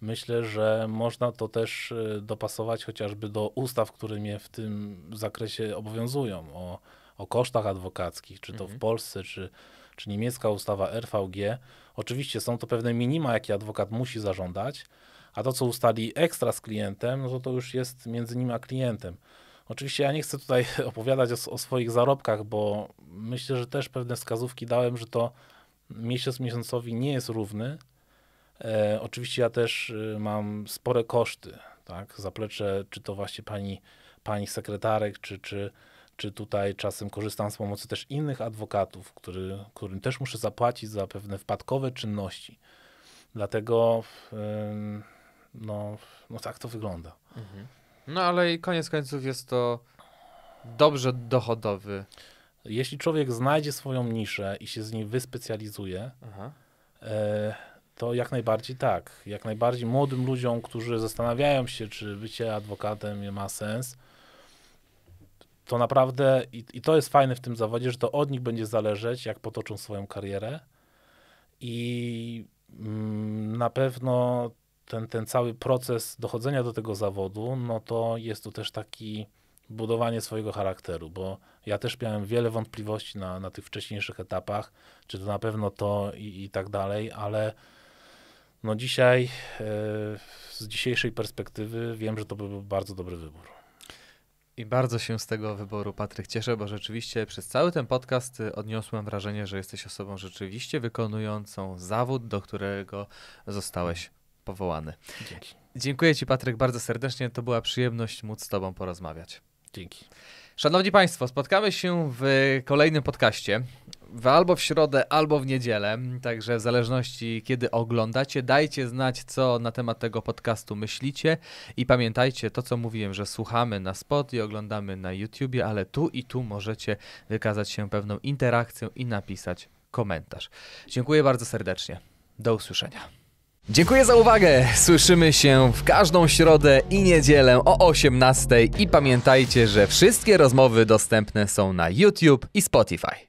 myślę, że można to też y, dopasować chociażby do ustaw, które mnie w tym zakresie obowiązują, o, o kosztach adwokackich, czy to mhm. w Polsce, czy, czy niemiecka ustawa RVG. Oczywiście są to pewne minima, jakie adwokat musi zażądać, a to, co ustali ekstra z klientem, no to to już jest między nim a klientem. Oczywiście ja nie chcę tutaj opowiadać o, o swoich zarobkach, bo myślę, że też pewne wskazówki dałem, że to miesiąc miesiącowi nie jest równy. E, oczywiście ja też y, mam spore koszty, tak? Zaplecze, czy to właśnie pani, pani sekretarek, czy, czy, czy tutaj czasem korzystam z pomocy też innych adwokatów, który, którym też muszę zapłacić za pewne wpadkowe czynności. Dlatego. Yy, no, no tak to wygląda. Mhm. No ale i koniec końców jest to dobrze dochodowy. Jeśli człowiek znajdzie swoją niszę i się z niej wyspecjalizuje, e, to jak najbardziej tak. Jak najbardziej młodym ludziom, którzy zastanawiają się, czy bycie adwokatem ma sens, to naprawdę, i, i to jest fajne w tym zawodzie, że to od nich będzie zależeć, jak potoczą swoją karierę. I mm, na pewno ten, ten cały proces dochodzenia do tego zawodu, no to jest to też taki budowanie swojego charakteru, bo ja też miałem wiele wątpliwości na, na tych wcześniejszych etapach, czy to na pewno to i, i tak dalej, ale no dzisiaj yy, z dzisiejszej perspektywy wiem, że to by był bardzo dobry wybór. I bardzo się z tego wyboru, Patryk, cieszę, bo rzeczywiście przez cały ten podcast y, odniosłem wrażenie, że jesteś osobą rzeczywiście wykonującą zawód, do którego zostałeś powołany. Dzięki. Dziękuję Ci, Patryk, bardzo serdecznie. To była przyjemność móc z Tobą porozmawiać. Dzięki. Szanowni Państwo, spotkamy się w kolejnym podcaście. W, albo w środę, albo w niedzielę. Także w zależności kiedy oglądacie, dajcie znać, co na temat tego podcastu myślicie. I pamiętajcie to, co mówiłem, że słuchamy na spot i oglądamy na YouTubie, ale tu i tu możecie wykazać się pewną interakcją i napisać komentarz. Dziękuję bardzo serdecznie. Do usłyszenia. Dziękuję za uwagę. Słyszymy się w każdą środę i niedzielę o 18:00 i pamiętajcie, że wszystkie rozmowy dostępne są na YouTube i Spotify.